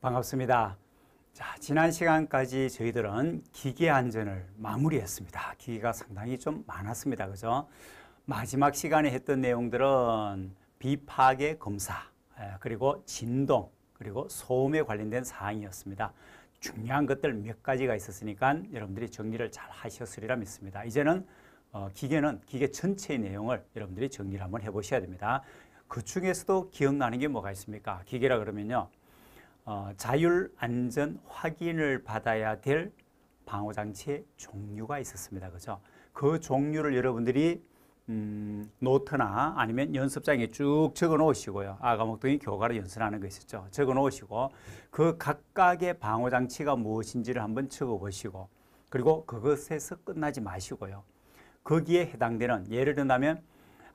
반갑습니다. 자, 지난 시간까지 저희들은 기계 안전을 마무리했습니다. 기계가 상당히 좀 많았습니다. 그죠? 마지막 시간에 했던 내용들은 비파괴 검사, 예, 그리고 진동, 그리고 소음에 관련된 사항이었습니다. 중요한 것들 몇 가지가 있었으니까 여러분들이 정리를 잘 하셨으리라 믿습니다. 이제는 어, 기계는 기계 전체의 내용을 여러분들이 정리를 한번 해보셔야 됩니다. 그 중에서도 기억나는 게 뭐가 있습니까? 기계라 그러면요. 어, 자율 안전 확인을 받아야 될 방호 장치의 종류가 있었습니다. 그죠? 그 종류를 여러분들이 음, 노트나 아니면 연습장에 쭉 적어 놓으시고요. 아가목동이 교과로 연습하는 거 있었죠. 적어 놓으시고 그 각각의 방호 장치가 무엇인지를 한번 적어 보시고 그리고 그것에서 끝나지 마시고요. 거기에 해당되는 예를 든다면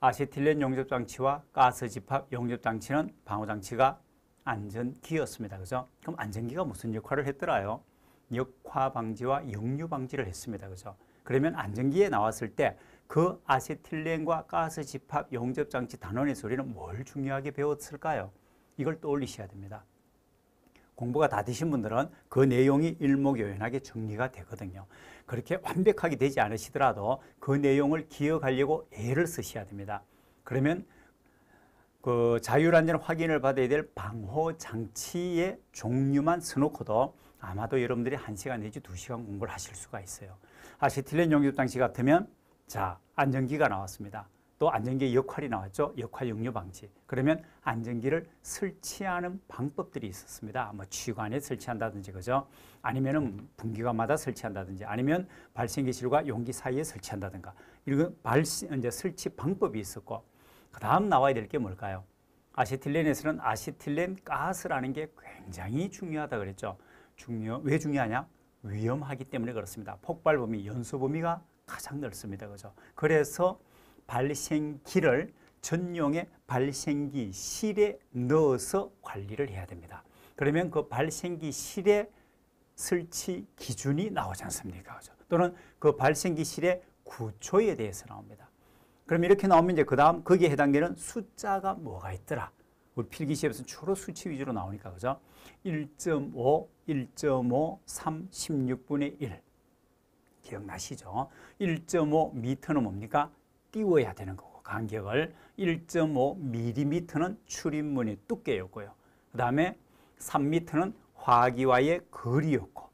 아세틸렌 용접 장치와 가스 집합 용접 장치는 방호 장치가 안전기였습니다. 그죠? 그럼 안전기가 무슨 역할을 했더라요? 역화 방지와 역류 방지를 했습니다. 그죠? 그러면 안전기에 나왔을 때 그 아세틸렌과 가스 집합 용접 장치 단원의 소리는 뭘 중요하게 배웠을까요? 이걸 떠올리셔야 됩니다. 공부가 다 되신 분들은 그 내용이 일목요연하게 정리가 되거든요. 그렇게 완벽하게 되지 않으시더라도 그 내용을 기억하려고 애를 쓰셔야 됩니다. 그러면 그 자율안전 확인을 받아야 될 방호 장치의 종류만 써놓고도 아마도 여러분들이 한시간 내지 두시간 공부를 하실 수가 있어요. 아시틸렌 용접 장치 같으면 자, 안전기가 나왔습니다. 또 안전기의 역할이 나왔죠. 역할 역류 방지. 그러면 안전기를 설치하는 방법들이 있었습니다. 뭐 취관에 설치한다든지 그죠. 아니면은 분기관마다 설치한다든지 아니면 발생기실과 용기 사이에 설치한다든가. 이런 발 이제 설치 방법이 있었고 그 다음 나와야 될 게 뭘까요? 아세틸렌에서는 아세틸렌 가스라는 게 굉장히 중요하다 그랬죠. 중요, 왜 중요하냐? 위험하기 때문에 그렇습니다. 폭발 범위, 연소 범위가 가장 넓습니다. 그죠? 그래서 발생기를 전용의 발생기 실에 넣어서 관리를 해야 됩니다. 그러면 그 발생기 실에 설치 기준이 나오지 않습니까? 그죠? 또는 그 발생기 실의 구초에 대해서 나옵니다. 그럼 이렇게 나오면 이제 그 다음 거기에 해당되는 숫자가 뭐가 있더라. 우리 필기 시험에서 주로 수치 위주로 나오니까 그죠? 1.5, 1.5, 3, 16분의 1 기억나시죠? 1.5 미터는 뭡니까? 띄워야 되는 거고 간격을 1.5 밀리미터는 출입문의 두께였고요. 그 다음에 3미터는 화기와의 거리였고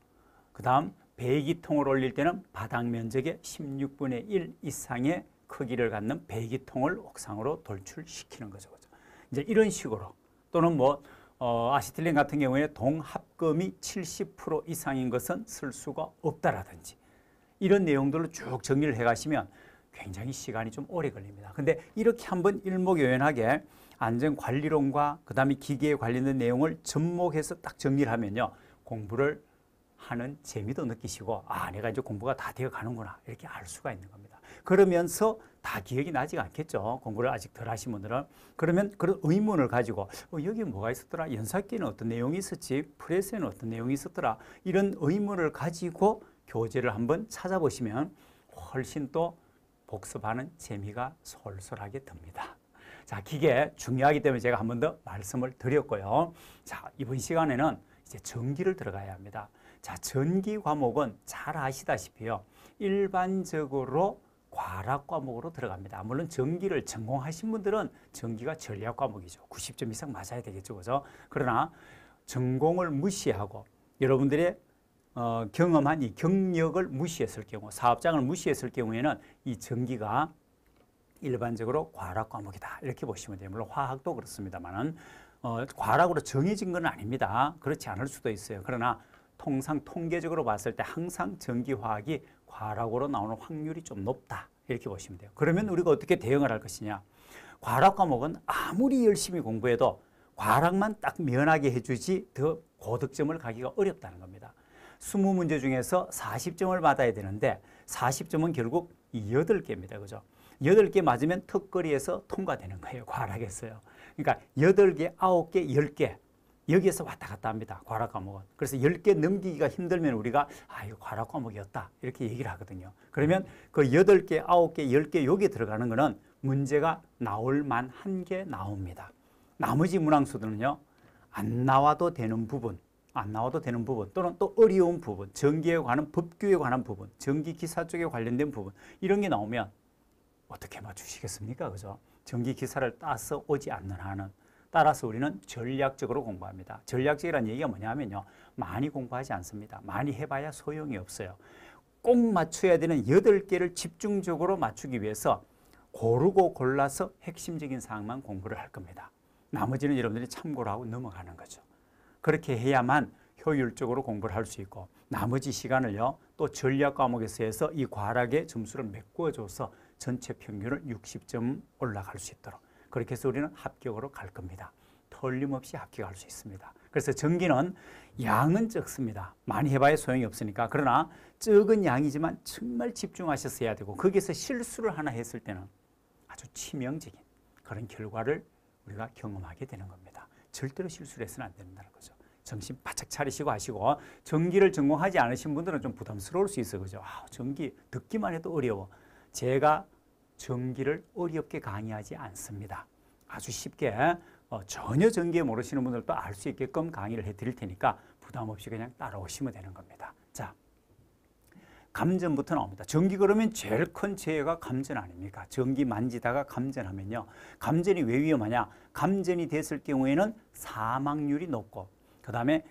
그 다음 배기통을 올릴 때는 바닥 면적의 16분의 1 이상의 크기를 그 갖는 배기통을 옥상으로 돌출시키는 거죠. 그죠? 이제 이런 식으로 또는 뭐 어, 아시틸린 같은 경우에 동합금이 70% 이상인 것은 쓸 수가 없다라든지 이런 내용들을 쭉 정리를 해 가시면 굉장히 시간이 좀 오래 걸립니다. 근데 이렇게 한번 일목요연하게 안전관리론과 그 다음에 기계에 관련된 내용을 접목해서 딱 정리를 하면요. 공부를 하는 재미도 느끼시고 아 내가 이제 공부가 다 되어 가는구나 이렇게 알 수가 있는 겁니다. 그러면서 다 기억이 나지 않겠죠. 공부를 아직 덜 하신 분들은. 그러면 그런 의문을 가지고 어, 여기 뭐가 있었더라? 연삭기는 어떤 내용이 있었지? 프레스에는 어떤 내용이 있었더라? 이런 의문을 가지고 교재를 한번 찾아보시면 훨씬 또 복습하는 재미가 솔솔하게 듭니다. 자, 기계 중요하기 때문에 제가 한 번 더 말씀을 드렸고요. 자, 이번 시간에는 이제 전기를 들어가야 합니다. 자, 전기 과목은 잘 아시다시피요. 일반적으로 과락 과목으로 들어갑니다. 아, 물론 전기를 전공하신 분들은 전기가 전략 과목이죠. 90점 이상 맞아야 되겠죠. 그죠? 그러나 전공을 무시하고 여러분들의 어, 경험한 이 경력을 무시했을 경우, 사업장을 무시했을 경우에는 이 전기가 일반적으로 과락 과목이다. 이렇게 보시면 됩니다. 물론 화학도 그렇습니다만은 어, 과락으로 정해진 건 아닙니다. 그렇지 않을 수도 있어요. 그러나 통상 통계적으로 봤을 때 항상 전기화학이 과락으로 나오는 확률이 좀 높다. 이렇게 보시면 돼요. 그러면 우리가 어떻게 대응을 할 것이냐. 과락 과목은 아무리 열심히 공부해도 과락만 딱 면하게 해주지 더 고득점을 가기가 어렵다는 겁니다. 20문제 중에서 40점을 받아야 되는데 40점은 결국 8개입니다. 그죠? 8개 맞으면 턱걸이에서 통과되는 거예요. 과락했어요. 그러니까 8개, 9개, 10개 여기에서 왔다 갔다 합니다. 과라 과목은. 그래서 10개 넘기기가 힘들면 우리가 아, 이거 과라 과목이었다. 이렇게 얘기를 하거든요. 그러면 그 8개, 9개, 10개 여기 들어가는 거는 문제가 나올 만한 게 나옵니다. 나머지 문항수들은요. 안 나와도 되는 부분, 안 나와도 되는 부분 또는 또 어려운 부분, 전기에 관한 법규에 관한 부분, 전기 기사 쪽에 관련된 부분 이런 게 나오면 어떻게 맞추시겠습니까? 그죠? 전기 기사를 따서 오지 않는 한은 따라서 우리는 전략적으로 공부합니다. 전략적이라는 얘기가 뭐냐면요. 많이 공부하지 않습니다. 많이 해봐야 소용이 없어요. 꼭 맞춰야 되는 8개를 집중적으로 맞추기 위해서 고르고 골라서 핵심적인 사항만 공부를 할 겁니다. 나머지는 여러분들이 참고를 하고 넘어가는 거죠. 그렇게 해야만 효율적으로 공부를 할 수 있고 나머지 시간을요 또 전략 과목에서 해서 이 과락의 점수를 메꿔줘서 전체 평균을 60점 올라갈 수 있도록 그렇게 해서 우리는 합격으로 갈 겁니다. 틀림없이 합격할 수 있습니다. 그래서 전기는 양은 적습니다. 많이 해봐야 소용이 없으니까. 그러나 적은 양이지만 정말 집중하셔서 해야 되고 거기서 실수를 하나 했을 때는 아주 치명적인 그런 결과를 우리가 경험하게 되는 겁니다. 절대로 실수를 해서는 안 된다는 거죠. 정신 바짝 차리시고 하시고 전기를 전공하지 않으신 분들은 좀 부담스러울 수 있어요. 그죠? 아, 전기 듣기만 해도 어려워. 제가 전기를 어렵게 강의하지 않습니다. 아주 쉽게 어, 전혀 전기에 모르시는 분들도 알 수 있게끔 강의를 해드릴 테니까 부담 없이 그냥 따라오시면 되는 겁니다. 자, 감전부터 나옵니다. 전기 그러면 제일 큰 죄가 감전 아닙니까? 전기 만지다가 감전하면요. 감전이 왜 위험하냐? 감전이 됐을 경우에는 사망률이 높고 그 다음에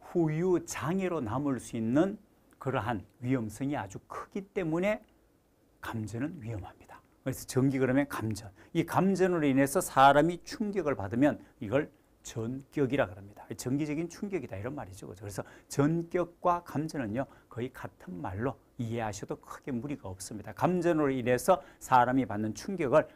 후유 장애로 남을 수 있는 그러한 위험성이 아주 크기 때문에 감전은 위험합니다. 그래서 전기그램의 감전. 이 감전으로 인해서 사람이 충격을 받으면 이걸 전격이라 그럽니다. 전기적인 충격이다 이런 말이죠. 그래서 전격과 감전은요 거의 같은 말로 이해하셔도 크게 무리가 없습니다. 감전으로 인해서 사람이 받는 충격을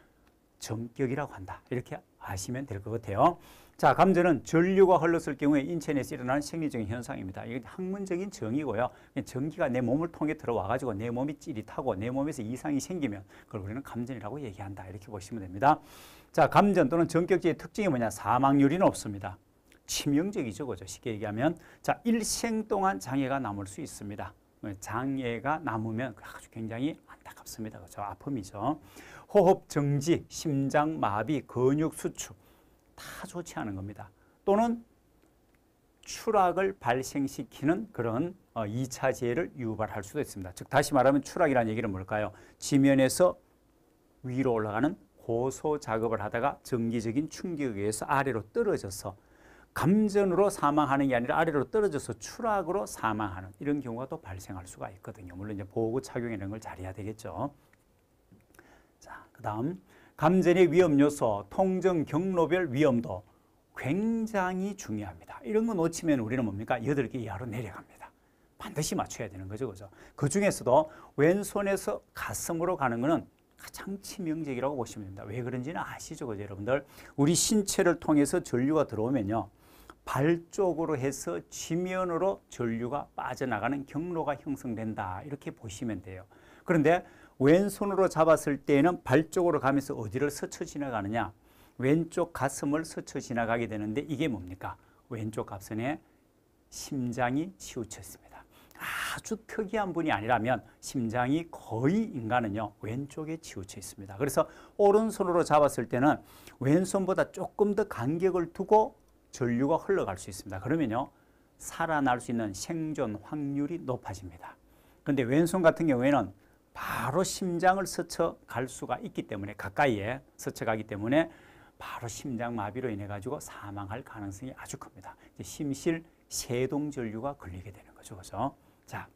전격이라고 한다 이렇게 아시면 될 것 같아요. 자, 감전은 전류가 흘렀을 경우에 인체 내에서 일어나는 생리적인 현상입니다. 이건 학문적인 정의고요. 전기가 내 몸을 통해 들어와 가지고 내 몸이 찌릿하고 내 몸에서 이상이 생기면 그걸 우리는 감전이라고 얘기한다. 이렇게 보시면 됩니다. 자, 감전 또는 전격제의 특징이 뭐냐? 사망률이 높습니다. 치명적이죠. 그죠? 쉽게 얘기하면 자, 일생 동안 장애가 남을 수 있습니다. 장애가 남으면 그 아주 굉장히 안타깝습니다. 그죠? 아픔이죠. 호흡 정지, 심장 마비, 근육 수축, 다 좋지 않은 겁니다. 또는 추락을 발생시키는 그런 2차 어, 재해를 유발할 수도 있습니다. 즉 다시 말하면 추락이라는 얘기는 뭘까요? 지면에서 위로 올라가는 고소 작업을 하다가 전기적인 충격에 의해서 아래로 떨어져서 감전으로 사망하는 게 아니라 아래로 떨어져서 추락으로 사망하는 이런 경우가 또 발생할 수가 있거든요. 물론 이제 보호구 착용 이런 걸 잘해야 되겠죠. 자, 그 다음 감전의 위험 요소, 통증 경로별 위험도 굉장히 중요합니다. 이런 거 놓치면 우리는 뭡니까? 8개 이하로 내려갑니다. 반드시 맞춰야 되는 거죠. 그죠? 그 중에서도 왼손에서 가슴으로 가는 거는 가장 치명적이라고 보시면 됩니다. 왜 그런지는 아시죠? 그죠? 여러분들. 우리 신체를 통해서 전류가 들어오면요. 발 쪽으로 해서 지면으로 전류가 빠져나가는 경로가 형성된다. 이렇게 보시면 돼요. 그런데 왼손으로 잡았을 때에는 발 쪽으로 가면서 어디를 스쳐 지나가느냐 왼쪽 가슴을 스쳐 지나가게 되는데 이게 뭡니까? 왼쪽 가슴에 심장이 치우쳤습니다. 아주 특이한 분이 아니라면 심장이 거의 인간은요 왼쪽에 치우쳐 있습니다. 그래서 오른손으로 잡았을 때는 왼손보다 조금 더 간격을 두고 전류가 흘러갈 수 있습니다. 그러면요 살아날 수 있는 생존 확률이 높아집니다. 그런데 왼손 같은 경우에는 바로 심장을 스쳐 갈 수가 있기 때문에 가까이에 스쳐 가기 때문에 바로 심장 마비로 인해 가지고 사망할 가능성이 아주 큽니다. 심실 세동전류가 걸리게 되는 거죠. 그죠? 자.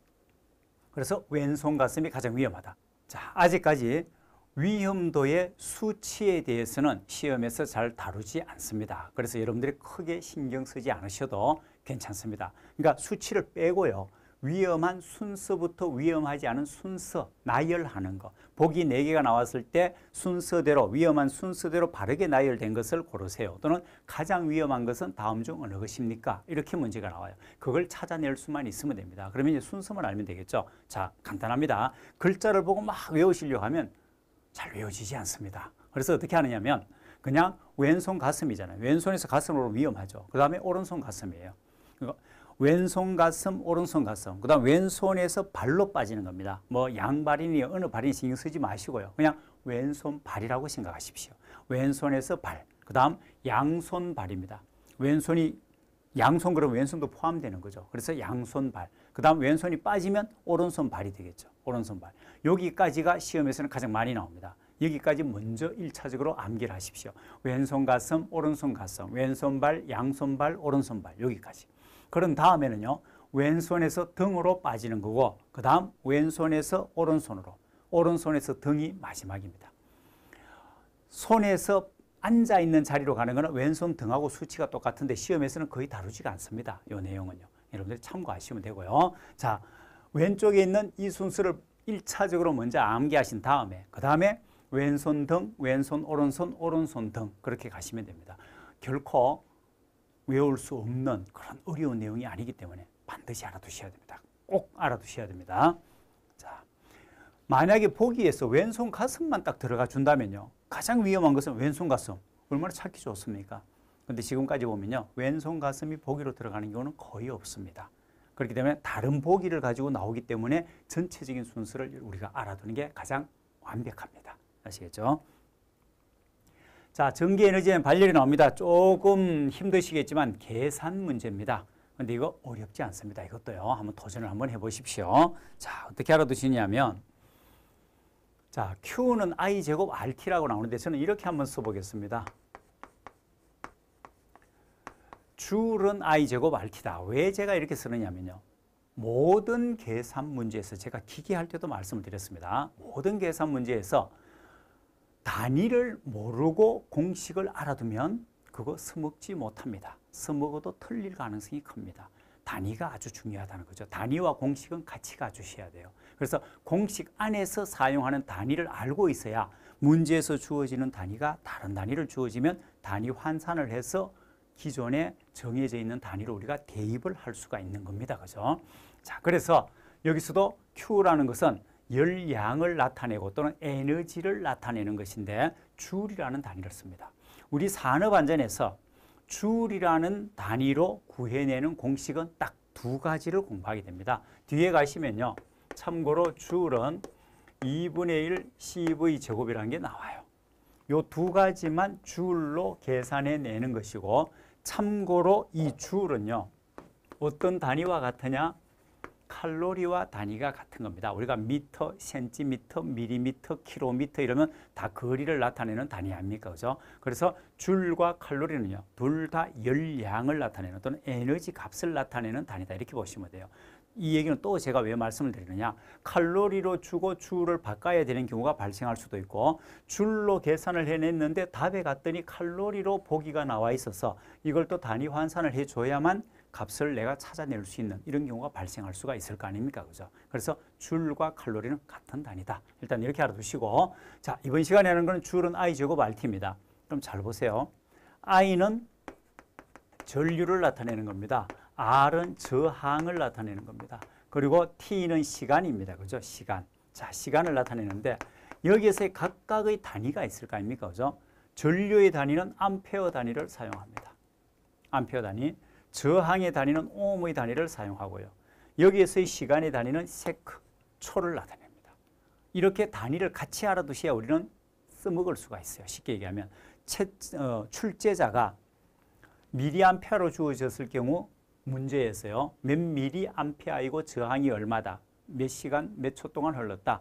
그래서 왼손 가슴이 가장 위험하다. 자, 아직까지 위험도의 수치에 대해서는 시험에서 잘 다루지 않습니다. 그래서 여러분들이 크게 신경 쓰지 않으셔도 괜찮습니다. 그러니까 수치를 빼고요. 위험한 순서부터 위험하지 않은 순서 나열하는 것 복이 4개가 나왔을 때 순서대로 위험한 순서대로 바르게 나열된 것을 고르세요 또는 가장 위험한 것은 다음 중 어느 것입니까? 이렇게 문제가 나와요 그걸 찾아낼 수만 있으면 됩니다 그러면 이제 순서만 알면 되겠죠 자 간단합니다 글자를 보고 막 외우시려고 하면 잘 외워지지 않습니다 그래서 어떻게 하느냐면 그냥 왼손 가슴이잖아요 왼손에서 가슴으로 위험하죠 그 다음에 오른손 가슴이에요 왼손 가슴, 오른손 가슴. 그 다음 왼손에서 발로 빠지는 겁니다. 뭐 양발이니 어느 발이니 신경 쓰지 마시고요. 그냥 왼손 발이라고 생각하십시오. 왼손에서 발. 그 다음 양손 발입니다. 왼손이 양손 그럼 왼손도 포함되는 거죠. 그래서 양손 발. 그 다음 왼손이 빠지면 오른손 발이 되겠죠. 오른손 발. 여기까지가 시험에서는 가장 많이 나옵니다. 여기까지 먼저 1차적으로 암기를 하십시오. 왼손 가슴, 오른손 가슴, 왼손 발, 양손 발, 오른손 발. 여기까지. 그런 다음에는요. 왼손에서 등으로 빠지는 거고 그 다음 왼손에서 오른손으로 오른손에서 등이 마지막입니다. 손에서 앉아 있는 자리로 가는 거는 왼손 등하고 수치가 똑같은데 시험에서는 거의 다루지가 않습니다. 이 내용은요. 여러분들 참고하시면 되고요. 자, 왼쪽에 있는 이 순서를 1차적으로 먼저 암기하신 다음에 그 다음에 왼손 등, 왼손 오른손, 오른손 등 그렇게 가시면 됩니다. 결코 외울 수 없는 그런 어려운 내용이 아니기 때문에 반드시 알아두셔야 됩니다. 꼭 알아두셔야 됩니다. 자, 만약에 보기에서 왼손 가슴만 딱 들어가 준다면요. 가장 위험한 것은 왼손 가슴. 얼마나 찾기 좋습니까? 근데 지금까지 보면요. 왼손 가슴이 보기로 들어가는 경우는 거의 없습니다. 그렇기 때문에 다른 보기를 가지고 나오기 때문에 전체적인 순서를 우리가 알아두는 게 가장 완벽합니다. 아시겠죠? 자, 전기에너지엔 발열이 나옵니다. 조금 힘드시겠지만 계산 문제입니다. 근데 이거 어렵지 않습니다. 이것도요. 한번 도전을 한번 해보십시오. 자, 어떻게 알아두시냐면 자, Q는 I제곱 RT라고 나오는데 저는 이렇게 한번 써보겠습니다. 줄은 I제곱 RT다. 왜 제가 이렇게 쓰느냐면요. 모든 계산 문제에서 제가 기계할 때도 말씀을 드렸습니다. 모든 계산 문제에서 단위를 모르고 공식을 알아두면 그거 써먹지 못합니다. 써먹어도 틀릴 가능성이 큽니다. 단위가 아주 중요하다는 거죠. 단위와 공식은 같이 가주셔야 돼요. 그래서 공식 안에서 사용하는 단위를 알고 있어야 문제에서 주어지는 단위가 다른 단위를 주어지면 단위 환산을 해서 기존에 정해져 있는 단위로 우리가 대입을 할 수가 있는 겁니다. 그죠? 자, 그래서 여기서도 Q라는 것은 열량을 나타내고 또는 에너지를 나타내는 것인데 줄이라는 단위를 씁니다. 우리 산업 안전에서 줄이라는 단위로 구해내는 공식은 딱 두 가지를 공부하게 됩니다. 뒤에 가시면요. 참고로 줄은 2분의 1 CV 제곱이라는 게 나와요. 요 두 가지만 줄로 계산해 내는 것이고 참고로 이 줄은요. 어떤 단위와 같으냐? 칼로리와 단위가 같은 겁니다. 우리가 미터, 센티미터, 밀리미터, 킬로미터 이러면 다 거리를 나타내는 단위 아닙니까? 그죠? 그래서 줄과 칼로리는요, 둘 다 열량을 나타내는 또는 에너지 값을 나타내는 단위다. 이렇게 보시면 돼요. 이 얘기는 또 제가 왜 말씀을 드리느냐. 칼로리로 주고 줄을 바꿔야 되는 경우가 발생할 수도 있고, 줄로 계산을 해냈는데 답에 갔더니 칼로리로 보기가 나와 있어서 이걸 또 단위 환산을 해줘야만 값을 내가 찾아낼 수 있는 이런 경우가 발생할 수가 있을 거 아닙니까? 그죠? 그래서 줄과 칼로리는 같은 단위다. 일단 이렇게 알아두시고 자, 이번 시간에 하는 건 줄은 I 제곱 RT입니다. 그럼 잘 보세요. I는 전류를 나타내는 겁니다. R은 저항을 나타내는 겁니다. 그리고 T는 시간입니다. 그죠? 시간. 자, 시간을 나타내는데 여기에서 각각의 단위가 있을 거 아닙니까? 그죠? 전류의 단위는 암페어 단위를 사용합니다. 암페어 단위. 저항의 단위는 오음의 단위를 사용하고요. 여기에서의 시간의 단위는 세크, 초를 나타냅니다. 이렇게 단위를 같이 알아두셔야 우리는 써먹을 수가 있어요. 쉽게 얘기하면 채, 어, 출제자가 미리암페아로 주어졌을 경우 문제에서요. 몇 미리암페아이고 저항이 얼마다. 몇 시간, 몇 초 동안 흘렀다.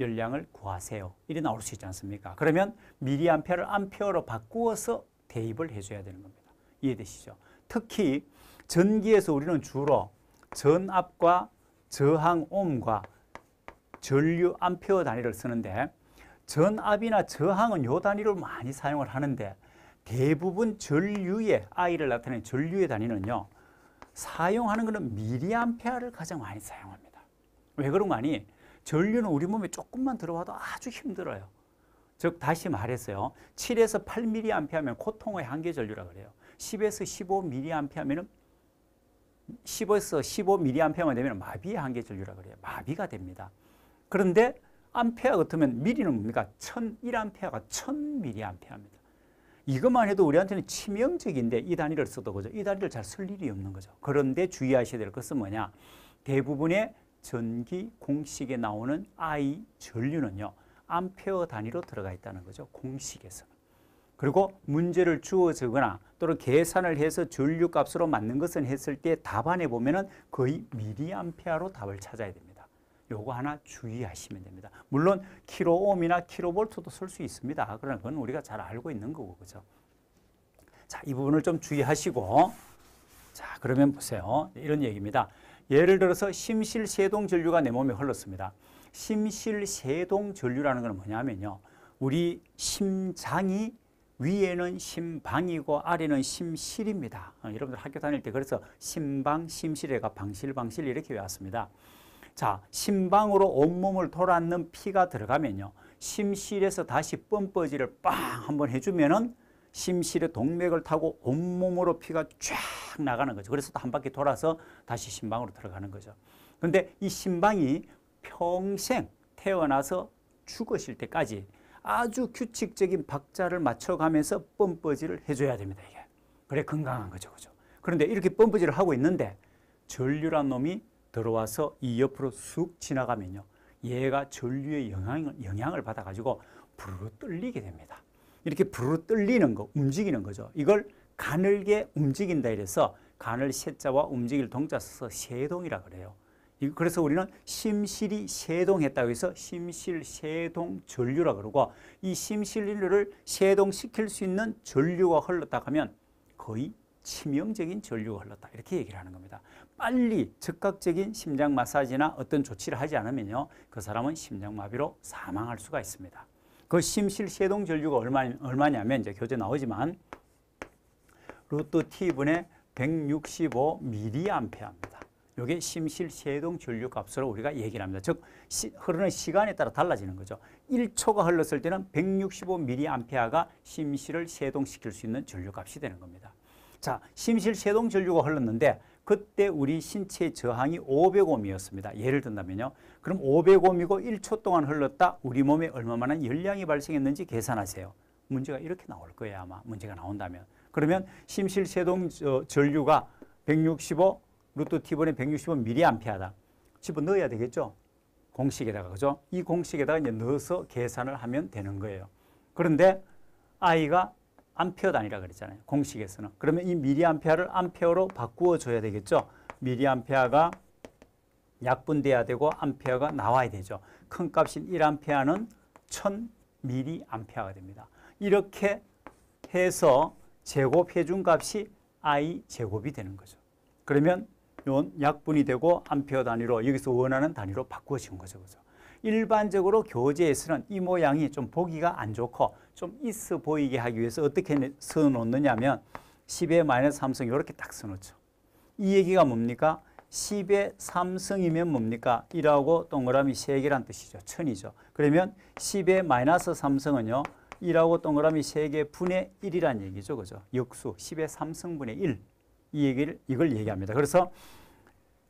열량을 구하세요. 이리 나올 수 있지 않습니까? 그러면 미리암페아를 암페어로 바꾸어서 대입을 해줘야 되는 겁니다. 이해되시죠? 특히 전기에서 우리는 주로 전압과 저항옴과 전류 암페어 단위를 쓰는데 전압이나 저항은 요단위로 많이 사용을 하는데 대부분 전류의 I를 나타내는 전류의 단위는요. 사용하는 것은 미리암페어를 가장 많이 사용합니다. 왜 그런 거 아니? 전류는 우리 몸에 조금만 들어와도 아주 힘들어요. 즉 다시 말해서요. 7에서 8 미리암페어면 고통의 한계 전류라 고 그래요. 10에서 15 미리암페어면은 10에서 15mA만 되면 마비의 한계전류라 고 그래요. 마비가 됩니다. 그런데 암페어 같으면 미리는 뭡니까? 1001암페어가 1000mA입니다. 이것만 해도 우리한테는 치명적인데 이 단위를 써도 그죠. 이 단위를 잘 쓸 일이 없는 거죠. 그런데 주의하셔야 될 것은 뭐냐? 대부분의 전기 공식에 나오는 I 전류는요. 암페어 단위로 들어가 있다는 거죠. 공식에서. 그리고 문제를 주어지거나 또는 계산을 해서 전류값으로 맞는 것은 했을 때 답안에 보면은 거의 미리암페아로 답을 찾아야 됩니다. 요거 하나 주의하시면 됩니다. 물론 키로옴이나 키로볼트도 쓸 수 있습니다. 그러나 그건 우리가 잘 알고 있는 거고 그죠. 자, 이 부분을 좀 주의하시고 자, 그러면 보세요. 이런 얘기입니다. 예를 들어서 심실 세동 전류가 내 몸에 흘렀습니다. 심실 세동 전류라는 건 뭐냐면요. 우리 심장이 위에는 심방이고 아래는 심실입니다. 어, 여러분들 학교 다닐 때 그래서 심방, 심실에가 방실, 방실 이렇게 외웠습니다. 자, 심방으로 온몸을 돌았는 피가 들어가면요. 심실에서 다시 뻔뻔지를 빵 한번 해주면은 심실의 동맥을 타고 온몸으로 피가 쫙 나가는 거죠. 그래서 또 한 바퀴 돌아서 다시 심방으로 들어가는 거죠. 근데 이 심방이 평생 태어나서 죽으실 때까지 아주 규칙적인 박자를 맞춰가면서 뻔버지를 해줘야 됩니다. 이게. 그래 건강한 거죠. 그죠. 그런데 이렇게 뻔버지를 하고 있는데 전류란 놈이 들어와서 이 옆으로 쑥 지나가면요. 얘가 전류의 영향을, 영향을 받아가지고 부르르 떨리게 됩니다. 이렇게 부르르 떨리는 거, 움직이는 거죠. 이걸 가늘게 움직인다 이래서 간을 세자와 움직일 동자 써서 세동이라 그래요. 그래서 우리는 심실이 세동했다고 해서 심실세동 전류라 고 그러고 이 심실인류를 세동시킬 수 있는 전류가 흘렀다 하면 거의 치명적인 전류가 흘렀다 이렇게 얘기를 하는 겁니다. 빨리 즉각적인 심장 마사지나 어떤 조치를 하지 않으면요 그 사람은 심장마비로 사망할 수가 있습니다. 그 심실세동 전류가 얼마, 얼마냐면 이제 교재 나오지만 루트 t분의 165mA입니다. 이게 심실세동 전류값으로 우리가 얘기를 합니다. 즉 시, 흐르는 시간에 따라 달라지는 거죠. 1초가 흘렀을 때는 165mA가 심실을 세동시킬 수 있는 전류값이 되는 겁니다. 자, 심실세동 전류가 흘렀는데 그때 우리 신체 저항이 500옴이었습니다. 예를 든다면요. 그럼 500옴이고 1초 동안 흘렀다 우리 몸에 얼마만한 열량이 발생했는지 계산하세요. 문제가 이렇게 나올 거예요 아마 문제가 나온다면. 그러면 심실세동 전류가 165 루트 T번에 160은 미리암페어다. 집어넣어야 되겠죠. 공식에다가 그죠? 이 공식에다가 이제 넣어서 계산을 하면 되는 거예요. 그런데 I가 암페어 단위라 그랬잖아요. 공식에서는. 그러면 이 미리암페어를 암페어로 바꾸어 줘야 되겠죠. 미리암페어가 약분돼야 되고 암페어가 나와야 되죠. 큰 값인 1암페어는 1000미리암페어가 됩니다. 이렇게 해서 제곱 해준 값이 i 제곱이 되는 거죠. 그러면 이건 약분이 되고 암페어 단위로 여기서 원하는 단위로 바꾸어진 거죠. 그죠? 일반적으로 교재에서는 이 모양이 좀 보기가 안 좋고 좀 있어 보이게 하기 위해서 어떻게 써놓느냐 면 10의 마이너스 3승 이렇게 딱 써놓죠. 이 얘기가 뭡니까? 10의 3승이면 뭡니까? 1하고 동그라미 3개란 뜻이죠. 천이죠. 그러면 10의 마이너스 3승은요. 1하고 동그라미 3개 분의 1이란 얘기죠. 그죠? 역수 10의 3승분의 1. 이 얘기를 이걸 얘기합니다. 그래서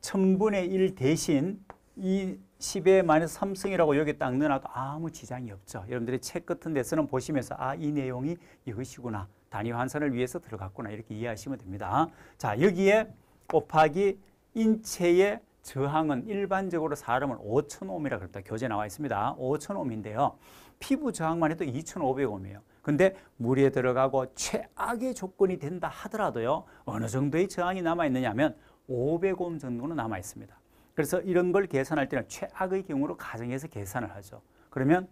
천분의일 대신 이 10의 마이너스 3승이라고 여기 딱 넣어놔도 아무 지장이 없죠. 여러분들이 책 같은 데서는 보시면서 아, 이 내용이 이것이구나. 단위 환산을 위해서 들어갔구나. 이렇게 이해하시면 됩니다. 자, 여기에 곱하기 인체의 저항은 일반적으로 사람은 5 0 0 0옴이라 그럽니다. 교재 나와 있습니다. 5,000옴인데요. 피부 저항만 해도 2,500옴이에요. 근데 무리에 들어가고 최악의 조건이 된다 하더라도요. 어느 정도의 저항이 남아 있느냐 하면 500옴 정도는 남아 있습니다. 그래서 이런 걸 계산할 때는 최악의 경우로 가정해서 계산을 하죠. 그러면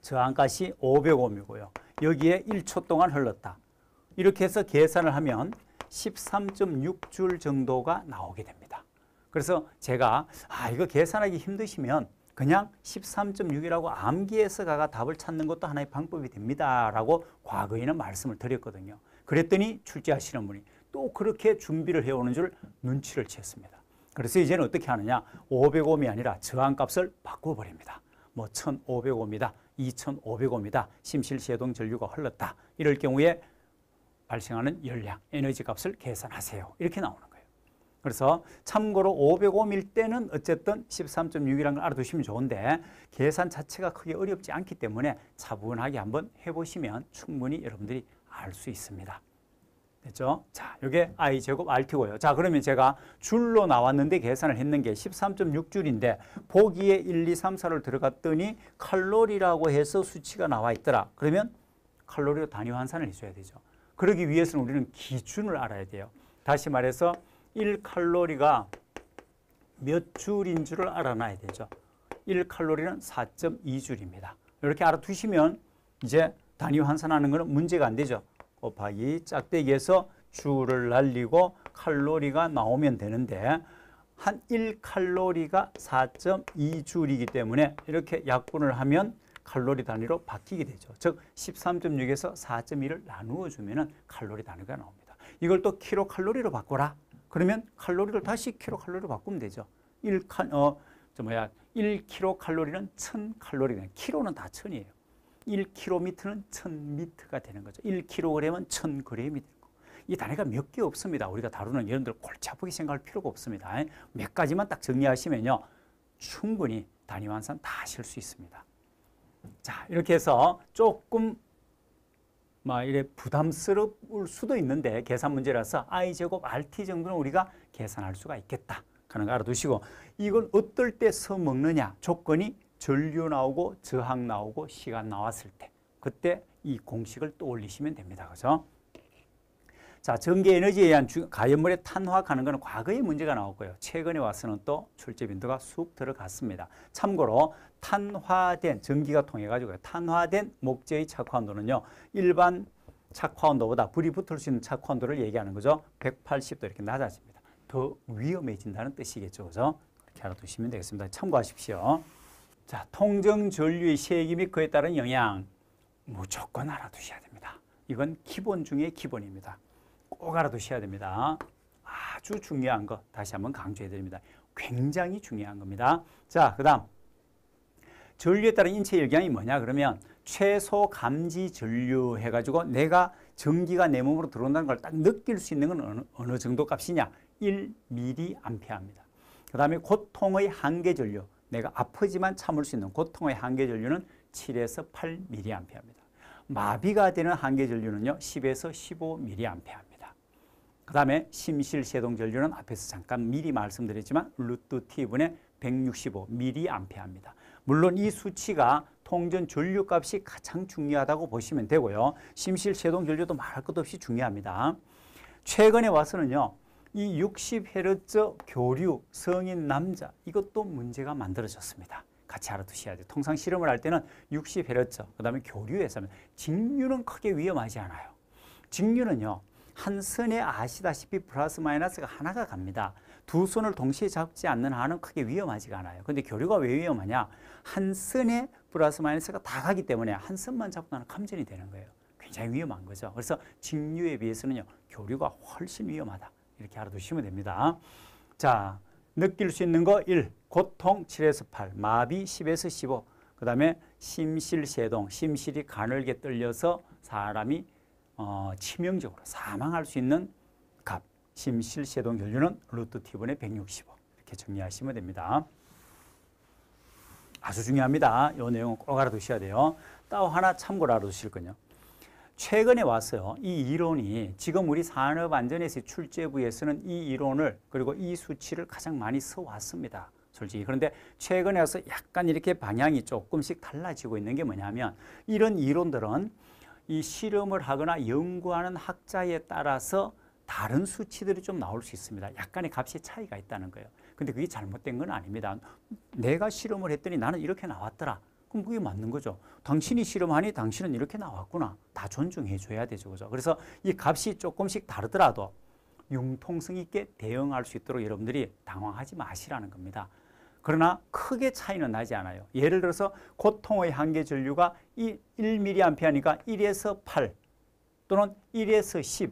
저항값이 500옴이고요. 여기에 1초 동안 흘렀다. 이렇게 해서 계산을 하면 13.6줄 정도가 나오게 됩니다. 그래서 제가 아 이거 계산하기 힘드시면 그냥 13.6이라고 암기해서 가가 답을 찾는 것도 하나의 방법이 됩니다라고 과거에는 말씀을 드렸거든요. 그랬더니 출제하시는 분이 또 그렇게 준비를 해오는 줄 눈치를 챘습니다. 그래서 이제는 어떻게 하느냐 500옴이 아니라 저항값을 바꿔버립니다. 뭐 1500옴이다 2500옴이다 심실세동 전류가 흘렀다 이럴 경우에 발생하는 열량 에너지 값을 계산하세요 이렇게 나오는 거예요 그래서 참고로 505일 때는 어쨌든 13.6이라는 걸 알아두시면 좋은데 계산 자체가 크게 어렵지 않기 때문에 차분하게 한번 해보시면 충분히 여러분들이 알 수 있습니다. 됐죠? 자, 이게 i제곱 rt고요. 자, 그러면 제가 줄로 나왔는데 계산을 했는 게 13.6줄인데 보기에 1, 2, 3, 4를 들어갔더니 칼로리라고 해서 수치가 나와 있더라. 그러면 칼로리로 단위 환산을 해줘야 되죠. 그러기 위해서는 우리는 기준을 알아야 돼요. 다시 말해서 1칼로리가 몇 줄인 줄을 알아놔야 되죠. 1칼로리는 4.2줄입니다. 이렇게 알아두시면 이제 단위 환산하는 것은 문제가 안 되죠. 곱하기 짝대기에서 줄을 날리고 칼로리가 나오면 되는데 한 1칼로리가 4.2줄이기 때문에 이렇게 약분을 하면 칼로리 단위로 바뀌게 되죠. 즉 13.6에서 4.2를 나누어 주면 칼로리 단위가 나옵니다. 이걸 또 킬로칼로리로 바꿔라. 그러면 칼로리를 다시 킬로칼로리로 바꾸면 되죠. 1 칼, 어, 저 뭐야, 1kcal는 1000칼로리가 키로는 다 1000이에요. 1km는 1000m가 되는 거죠. 1kg은 1000g이 되는 이 단위가 몇 개 없습니다. 우리가 다루는 여러분들 골치 아프게 생각할 필요가 없습니다. 몇 가지만 딱 정리하시면요. 충분히 단위 환산 다 하실 수 있습니다. 자, 이렇게 해서 조금 막 이래 부담스러울 수도 있는데 계산 문제라서 i 제곱 rt 정도는 우리가 계산할 수가 있겠다 하는 거 알아두시고 이걸 어떨 때 써먹느냐 조건이 전류 나오고 저항 나오고 시간 나왔을 때 그때 이 공식을 떠올리시면 됩니다. 그죠? 자, 전기 에너지에 의한 가연물의 탄화하는 것은 과거의 문제가 나왔고요. 최근에 와서는 또 출제 빈도가 쑥 들어갔습니다. 참고로 탄화된 전기가 통해 가지고 탄화된 목재의 착화 온도는요. 일반 착화 온도보다 불이 붙을 수 있는 착화 온도를 얘기하는 거죠. 180도 이렇게 낮아집니다. 더 위험해진다는 뜻이겠죠. 그죠? 이렇게 알아두시면 되겠습니다. 참고하십시오. 자, 통증 전류의 세기 및 그에 따른 영향 무조건 알아두셔야 됩니다. 이건 기본 중의 기본입니다. 꼭 알아두셔야 됩니다. 아주 중요한 거 다시 한번 강조해 드립니다. 굉장히 중요한 겁니다. 자, 그 다음 전류에 따른 인체 열량이 뭐냐 그러면 최소 감지 전류 해가지고 내가 전기가 내 몸으로 들어온다는 걸 딱 느낄 수 있는 건 어느, 어느 정도 값이냐 1mA입니다. 그 다음에 고통의 한계 전류 내가 아프지만 참을 수 있는 고통의 한계 전류는 7에서 8mA입니다. 마비가 되는 한계 전류는요 10에서 15mA입니다. 그 다음에 심실 세동 전류는 앞에서 잠깐 미리 말씀드렸지만 루트 티분의 165mA입니다. 물론 이 수치가 통전 전류값이 가장 중요하다고 보시면 되고요. 심실 제동 전류도 말할 것 없이 중요합니다. 최근에 와서는요. 이 60Hz 교류 성인 남자 이것도 문제가 만들어졌습니다. 같이 알아두셔야 돼 통상 실험을 할 때는 60Hz 그다음에 교류에서 는 직류는 크게 위험하지 않아요. 직류는요. 한 선에 아시다시피 플러스 마이너스가 하나가 갑니다. 두 손을 동시에 잡지 않는 한은 크게 위험하지가 않아요. 근데 교류가 왜 위험하냐? 한 선에 플러스 마이너스가 다 가기 때문에 한 선만 잡고 나는 감전이 되는 거예요. 굉장히 위험한 거죠. 그래서 직류에 비해서는요. 교류가 훨씬 위험하다. 이렇게 알아두시면 됩니다. 자, 느낄 수 있는 거 1. 고통 7에서 8, 마비 10에서 15. 그 다음에 심실세동, 심실이 가늘게 뚫려서 사람이 어, 치명적으로 사망할 수 있는 값. 심실세동 결류는 루트 T분의 165. 이렇게 정리하시면 됩니다. 아주 중요합니다. 이 내용 꼭 알아두셔야 돼요. 또 하나 참고로 알아두실 거요 최근에 와서이 이론이 지금 우리 산업안전에서 출제부에서는 이 이론을 그리고 이 수치를 가장 많이 써왔습니다. 솔직히. 그런데 최근에 와서 약간 이렇게 방향이 조금씩 달라지고 있는 게 뭐냐면 이런 이론들은 이 실험을 하거나 연구하는 학자에 따라서 다른 수치들이 좀 나올 수 있습니다. 약간의 값의 차이가 있다는 거예요. 근데 그게 잘못된 건 아닙니다. 내가 실험을 했더니 나는 이렇게 나왔더라. 그럼 그게 맞는 거죠. 당신이 실험하니 당신은 이렇게 나왔구나. 다 존중해 줘야 되죠. 그죠? 그래서 이 값이 조금씩 다르더라도 융통성 있게 대응할 수 있도록 여러분들이 당황하지 마시라는 겁니다. 그러나 크게 차이는 나지 않아요. 예를 들어서 고통의 한계 전류가 1mA니까 1에서 8 또는 1에서 10,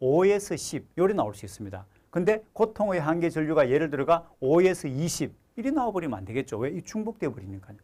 5에서 10 요리 나올 수 있습니다. 근데 고통의 한계 전류가 예를 들어가 5에서 20 이리 나와버리면 안 되겠죠. 왜? 이 중복돼 버리니까요.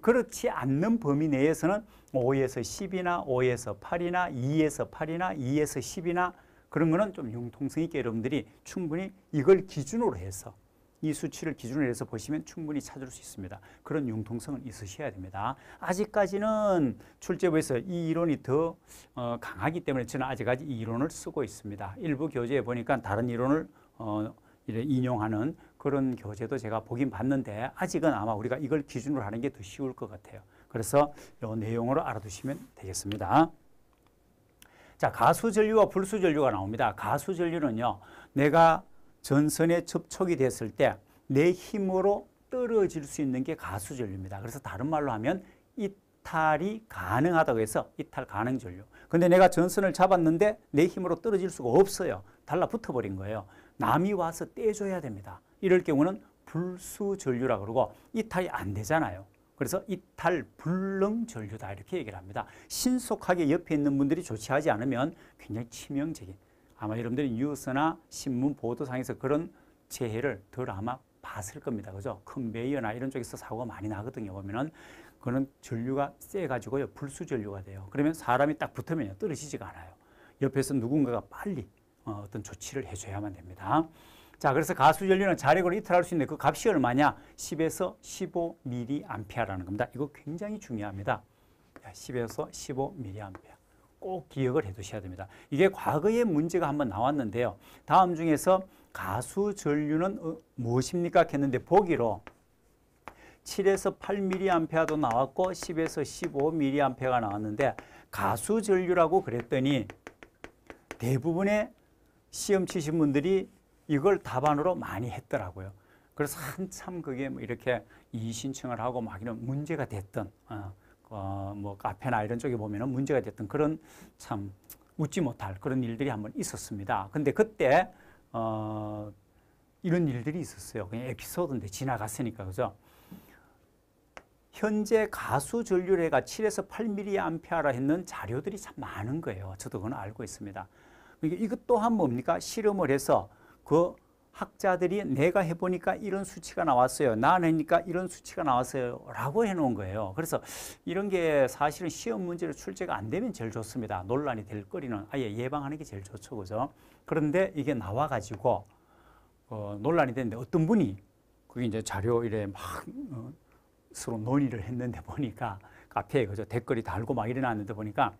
그렇지 않는 범위 내에서는 5에서 10이나 5에서 8이나 2에서 8이나 2에서 10이나 그런 거는 좀 융통성 있게 여러분들이 충분히 이걸 기준으로 해서 이 수치를 기준으로 해서 보시면 충분히 찾을 수 있습니다. 그런 융통성은 있으셔야 됩니다. 아직까지는 출제부에서 이 이론이 더 어, 강하기 때문에 저는 아직까지 이 이론을 쓰고 있습니다. 일부 교재에 보니까 다른 이론을 어, 인용하는 그런 교재도 제가 보긴 봤는데 아직은 아마 우리가 이걸 기준으로 하는 게 더 쉬울 것 같아요. 그래서 이 내용으로 알아두시면 되겠습니다. 자, 가수전류와 불수전류가 나옵니다. 가수전류는요, 내가 전선의 접촉이 됐을 때 내 힘으로 떨어질 수 있는 게 가수전류입니다. 그래서 다른 말로 하면 이탈이 가능하다고 해서 이탈 가능 전류. 근데 내가 전선을 잡았는데 내 힘으로 떨어질 수가 없어요. 달라붙어 버린 거예요. 남이 와서 떼줘야 됩니다. 이럴 경우는 불수 전류라 그러고 이탈이 안 되잖아요. 그래서 이탈 불능 전류다 이렇게 얘기를 합니다. 신속하게 옆에 있는 분들이 조치하지 않으면 굉장히 치명적인 아마 여러분들이 뉴스나 신문 보도상에서 그런 재해를 덜 아마 봤을 겁니다. 그죠? 컨베이어나 이런 쪽에서 사고가 많이 나거든요. 보면은 그는 전류가 세 가지고요. 불수 전류가 돼요. 그러면 사람이 딱붙으면 떨어지지가 않아요. 옆에서 누군가가 빨리 어, 어떤 조치를 해줘야만 됩니다. 자, 그래서 가수 전류는 자력으로 이탈할 수 있는데 그 값이 얼마냐? 10에서 15mA라는 겁니다. 이거 굉장히 중요합니다. 10에서 15mA. 꼭 기억을 해 두셔야 됩니다. 이게 과거에 문제가 한번 나왔는데요. 다음 중에서 가수 전류는 어, 무엇입니까? 했는데 보기로 7에서 8mA도 나왔고 10에서 15mA가 나왔는데 가수 전류라고 그랬더니 대부분의 시험 치신 분들이 이걸 답안으로 많이 했더라고요. 그래서 한참 그게 뭐 이렇게 이의신청을 하고 막 이런 문제가 됐던 어. 어, 뭐 카페나 이런 쪽에 보면 문제가 됐던 그런 참 웃지 못할 그런 일들이 한번 있었습니다. 근데 그때 어, 이런 일들이 있었어요. 그냥 에피소드인데 지나갔으니까 그죠? 현재 가수 전류래가 7에서 8mA라 했는 자료들이 참 많은 거예요. 저도 그건 알고 있습니다. 이것 또한 뭡니까? 실험을 해서 그 학자들이 내가 해보니까 이런 수치가 나왔어요. 나니까 는 이런 수치가 나왔어요. 라고 해놓은 거예요. 그래서 이런 게 사실은 시험 문제로 출제가 안 되면 제일 좋습니다. 논란이 될 거리는 아예 예방하는 게 제일 좋죠. 그죠? 그런데 이게 나와가지고 어, 논란이 됐는데 어떤 분이 그게 이제 자료 이래 막 어, 서로 논의를 했는데 보니까 카페에 그죠? 댓글이 달고 막 일어났는데 보니까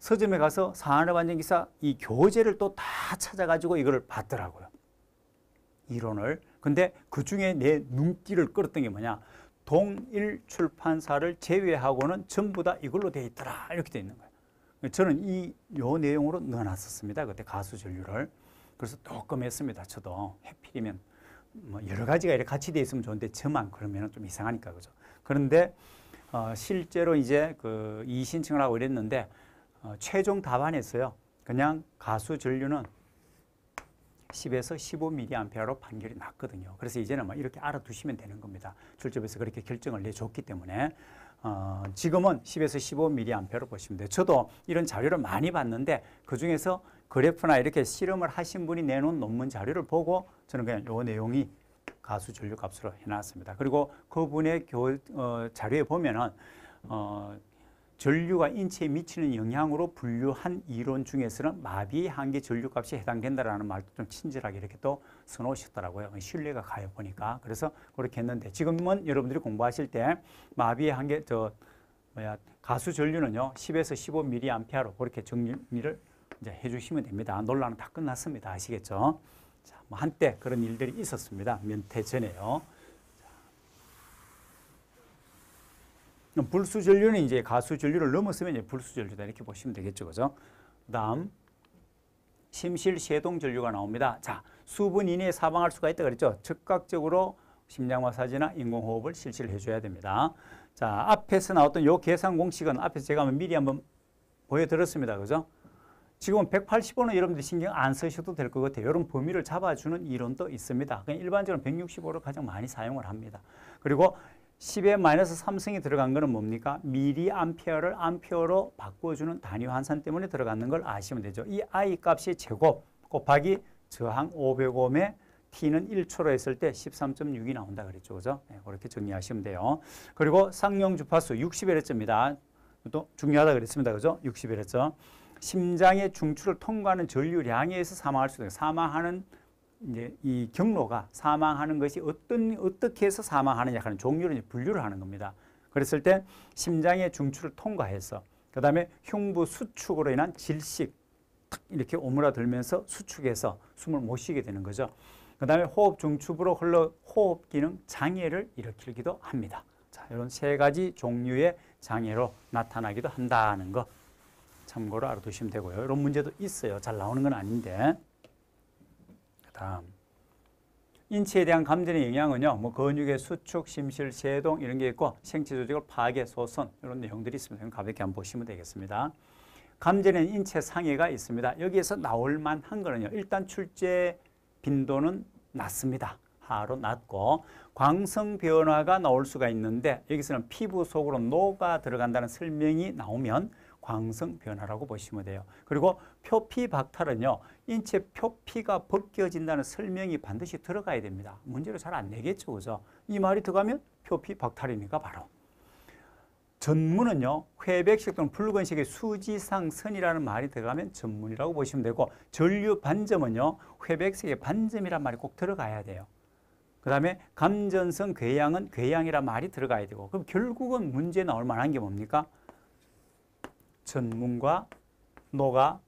서점에 가서 산업안전기사 이 교재를 또 다 찾아가지고 이걸 봤더라고요. 이론을. 근데 그 중에 내 눈길을 끌었던 게 뭐냐. 동일 출판사를 제외하고는 전부 다 이걸로 돼 있더라. 이렇게 돼 있는 거예요. 저는 이, 요 내용으로 넣어놨었습니다. 그때 가수 전류를. 그래서 조금 했습니다. 저도. 해필이면 뭐 여러 가지가 이렇게 같이 돼 있으면 좋은데 저만 그러면 좀 이상하니까 그죠. 그런데 어, 실제로 이제 그 이신청을 하고 이랬는데 어, 최종 답안에서요. 그냥 가수 전류는 10에서 15mA로 판결이 났거든요. 그래서 이제는 뭐 이렇게 알아두시면 되는 겁니다. 출제부에서 그렇게 결정을 내줬기 때문에 어, 지금은 10에서 15mA로 보시면 돼요. 저도 이런 자료를 많이 봤는데 그 중에서 그래프나 이렇게 실험을 하신 분이 내놓은 논문 자료를 보고 저는 그냥 요 내용이 가수 전류 값으로 해놨습니다. 그리고 그분의 교, 어, 자료에 보면은 어, 전류가 인체에 미치는 영향으로 분류한 이론 중에서는 마비 한계 전류값이 해당된다라는 말도 좀 친절하게 이렇게 또 써놓으셨더라고요. 신뢰가 가요 보니까. 그래서 그렇게 했는데 지금은 여러분들이 공부하실 때 마비 한계 저 뭐야 가수 전류는요 10에서 15mA로 그렇게 정리를 이제 해주시면 됩니다. 논란은 다 끝났습니다. 아시겠죠? 자, 뭐 한때 그런 일들이 있었습니다. 면태 전에요. 불수전류는 이제 가수전류를 넘었으면 이제 불수전류다 이렇게 보시면 되겠죠. 그죠? 다음 심실 세동 전류가 나옵니다. 자, 수분 이내사망할 수가 있다 그랬죠. 즉각적으로 심장 마사지나 인공호흡을 실시를 해줘야 됩니다. 자, 앞에서 나왔던 요 계산 공식은 앞에서 제가 한번 미리 한번 보여드렸습니다. 그죠? 지금 185는 여러분들 신경 안 쓰셔도 될 것 같아요. 이런 범위를 잡아주는 이론도 있습니다. 그냥 일반적으로 165를 가장 많이 사용을 합니다. 그리고 10에 마이너스 3승이 들어간 거는 뭡니까? 미리암페어를 암페어로 바꿔주는 단위 환산 때문에 들어갔는걸 아시면 되죠. 이 I 값이 제곱 곱하기 저항 500옴에 T는 1초로 했을 때 13.6이 나온다 그랬죠. 그죠? 네, 그렇게 정리하시면 돼요. 그리고 상용 주파수 60Hz입니다. 또 중요하다 그랬습니다. 그죠? 60Hz. 심장의 중추를 통과하는 전류량에 의해서 사망할 수있는 사망하는 이제 이 경로가 사망하는 것이 어떤 어떻게 해서 사망하느냐 하는 종류를 이제 분류를 하는 겁니다. 그랬을 때 심장의 중추를 통과해서 그다음에 흉부 수축으로 인한 질식 이렇게 오므라들면서 수축해서 숨을 못 쉬게 되는 거죠. 그다음에 호흡 중추부로 흘러 호흡 기능 장애를 일으키기도 합니다. 자, 이런 세 가지 종류의 장애로 나타나기도 한다는 거 참고로 알아두시면 되고요. 이런 문제도 있어요. 잘 나오는 건 아닌데. 많다. 인체에 대한 감전의 영향은요, 뭐 근육의 수축, 심실, 세동 이런 게 있고 생체 조직을 파괴, 소선 이런 내용들이 있습니다. 가볍게 한번 보시면 되겠습니다. 감전에는 인체 상해가 있습니다. 여기에서 나올 만한 거는요, 일단 출제 빈도는 낮습니다. 하로 낮고 광성 변화가 나올 수가 있는데 여기서는 피부 속으로 녹아 들어간다는 설명이 나오면 광성 변화라고 보시면 돼요. 그리고 표피 박탈은요. 인체 표피가 벗겨진다는 설명이 반드시 들어가야 됩니다. 문제를 잘 안 내겠죠. 그죠? 이 말이 들어가면 표피 박탈이니까 바로. 전문은요. 회백색 또는 붉은색의 수지상선이라는 말이 들어가면 전문이라고 보시면 되고 전류 반점은요. 회백색의 반점이란 말이 꼭 들어가야 돼요. 그 다음에 감전성 궤양은 궤양이란 말이 들어가야 되고 그럼 결국은 문제 나올 만한 게 뭡니까? 전문과 노가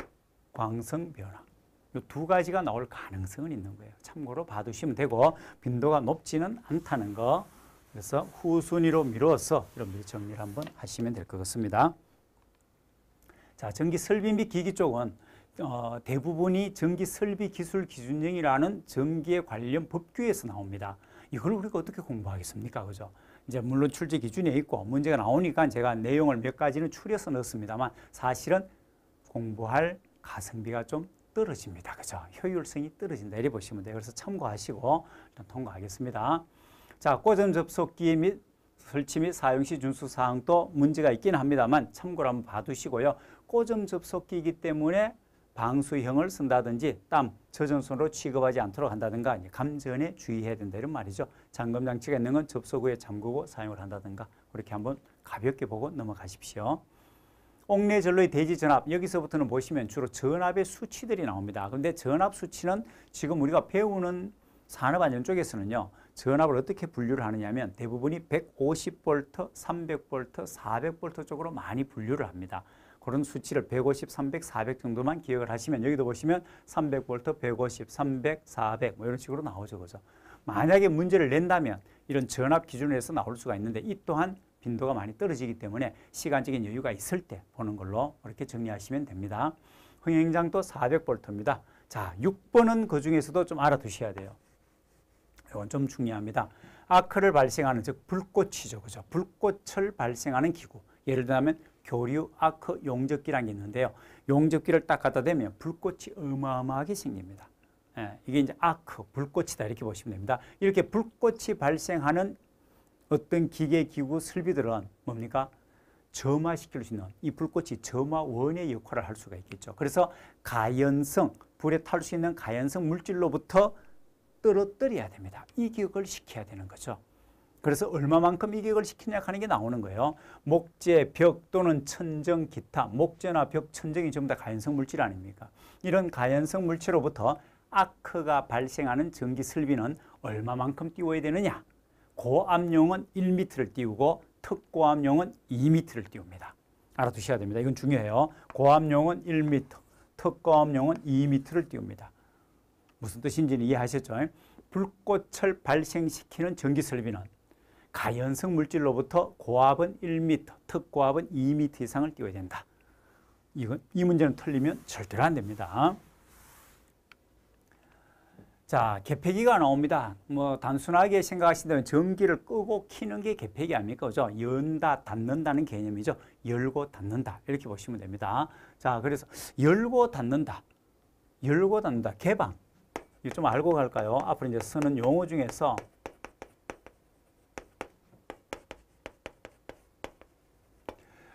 광성 변화. 이 두 가지가 나올 가능성은 있는 거예요. 참고로 봐두시면 되고 빈도가 높지는 않다는 거. 그래서 후순위로 미뤄서 여러분들 정리를 한번 하시면 될 것 같습니다. 자, 전기 설비 및 기기 쪽은 어, 대부분이 전기 설비 기술 기준령이라는 전기에 관련 법규에서 나옵니다. 이걸 우리가 어떻게 공부하겠습니까? 그죠? 이제 물론 출제 기준이 있고 문제가 나오니까 제가 내용을 몇 가지는 추려서 넣습니다만 었 사실은 공부할 가성비가 좀 떨어집니다. 그죠? 효율성이 떨어진다. 이렇게 보시면 돼요. 그래서 참고하시고 일단 통과하겠습니다. 자, 고전 접속기 및 설치 및 사용 시 준수 사항도 문제가 있긴 합니다만 참고로 한번 봐두시고요. 고점 접속기이기 때문에 방수형을 쓴다든지 땀, 저전선으로 취급하지 않도록 한다든가 감전에 주의해야 된다 는 말이죠. 잠금 장치가 있는 건 접속 후에 잠그고 사용을 한다든가 그렇게 한번 가볍게 보고 넘어가십시오. 옥내 전로의 대지 전압 여기서부터는 보시면 주로 전압의 수치들이 나옵니다. 그런데 전압 수치는 지금 우리가 배우는 산업안전 쪽에서는요. 전압을 어떻게 분류를 하느냐면 대부분이 150V, 300V, 400V 쪽으로 많이 분류를 합니다. 그런 수치를 150, 300, 400 정도만 기억을 하시면 여기도 보시면 300V, 150, 300, 400뭐 이런 식으로 나오죠. 그죠? 만약에 문제를 낸다면 이런 전압 기준으로 해서 나올 수가 있는데 이 또한 빈도가 많이 떨어지기 때문에 시간적인 여유가 있을 때 보는 걸로 그렇게 정리하시면 됩니다. 흥행장도 400V입니다. 자, 6번은 그 중에서도 좀 알아두셔야 돼요. 이건 좀 중요합니다. 아크를 발생하는 즉 불꽃이죠. 그죠? 불꽃을 발생하는 기구. 예를 들면 교류 아크 용접기라는 게 있는데요. 용접기를 딱 갖다 대면 불꽃이 어마어마하게 생깁니다. 예, 이게 이제 아크, 불꽃이다 이렇게 보시면 됩니다. 이렇게 불꽃이 발생하는 어떤 기계, 기구, 설비들은 뭡니까? 점화시킬 수 있는 이 불꽃이 점화원의 역할을 할 수가 있겠죠. 그래서 가연성, 불에 탈 수 있는 가연성 물질로부터 떨어뜨려야 됩니다. 이 기억을 시켜야 되는 거죠. 그래서 얼마만큼 이격을 시키냐 하는 게 나오는 거예요. 목재, 벽 또는 천정, 기타, 목재나 벽, 천정이 전부 다 가연성 물질 아닙니까? 이런 가연성 물질로부터 아크가 발생하는 전기 슬비는 얼마만큼 띄워야 되느냐? 고압용은 1m를 띄우고 특고압용은 2m를 띄웁니다. 알아두셔야 됩니다. 이건 중요해요. 고압용은 1m, 특고압용은 2m를 띄웁니다. 무슨 뜻인지 이해하셨죠? 불꽃을 발생시키는 전기 설비는 가연성 물질로부터 고압은 1m, 특고압은 2m 이상을 띄워야 된다. 이건, 이 문제는 틀리면 절대로 안 됩니다. 자, 개폐기가 나옵니다. 뭐 단순하게 생각하신다면 전기를 끄고 키는 게 개폐기 아닙니까? 그죠? 연다, 닫는다는 개념이죠. 열고 닫는다. 이렇게 보시면 됩니다. 자, 그래서 열고 닫는다. 열고 닫는다. 개방. 이거 좀 알고 갈까요? 앞으로 이제 쓰는 용어 중에서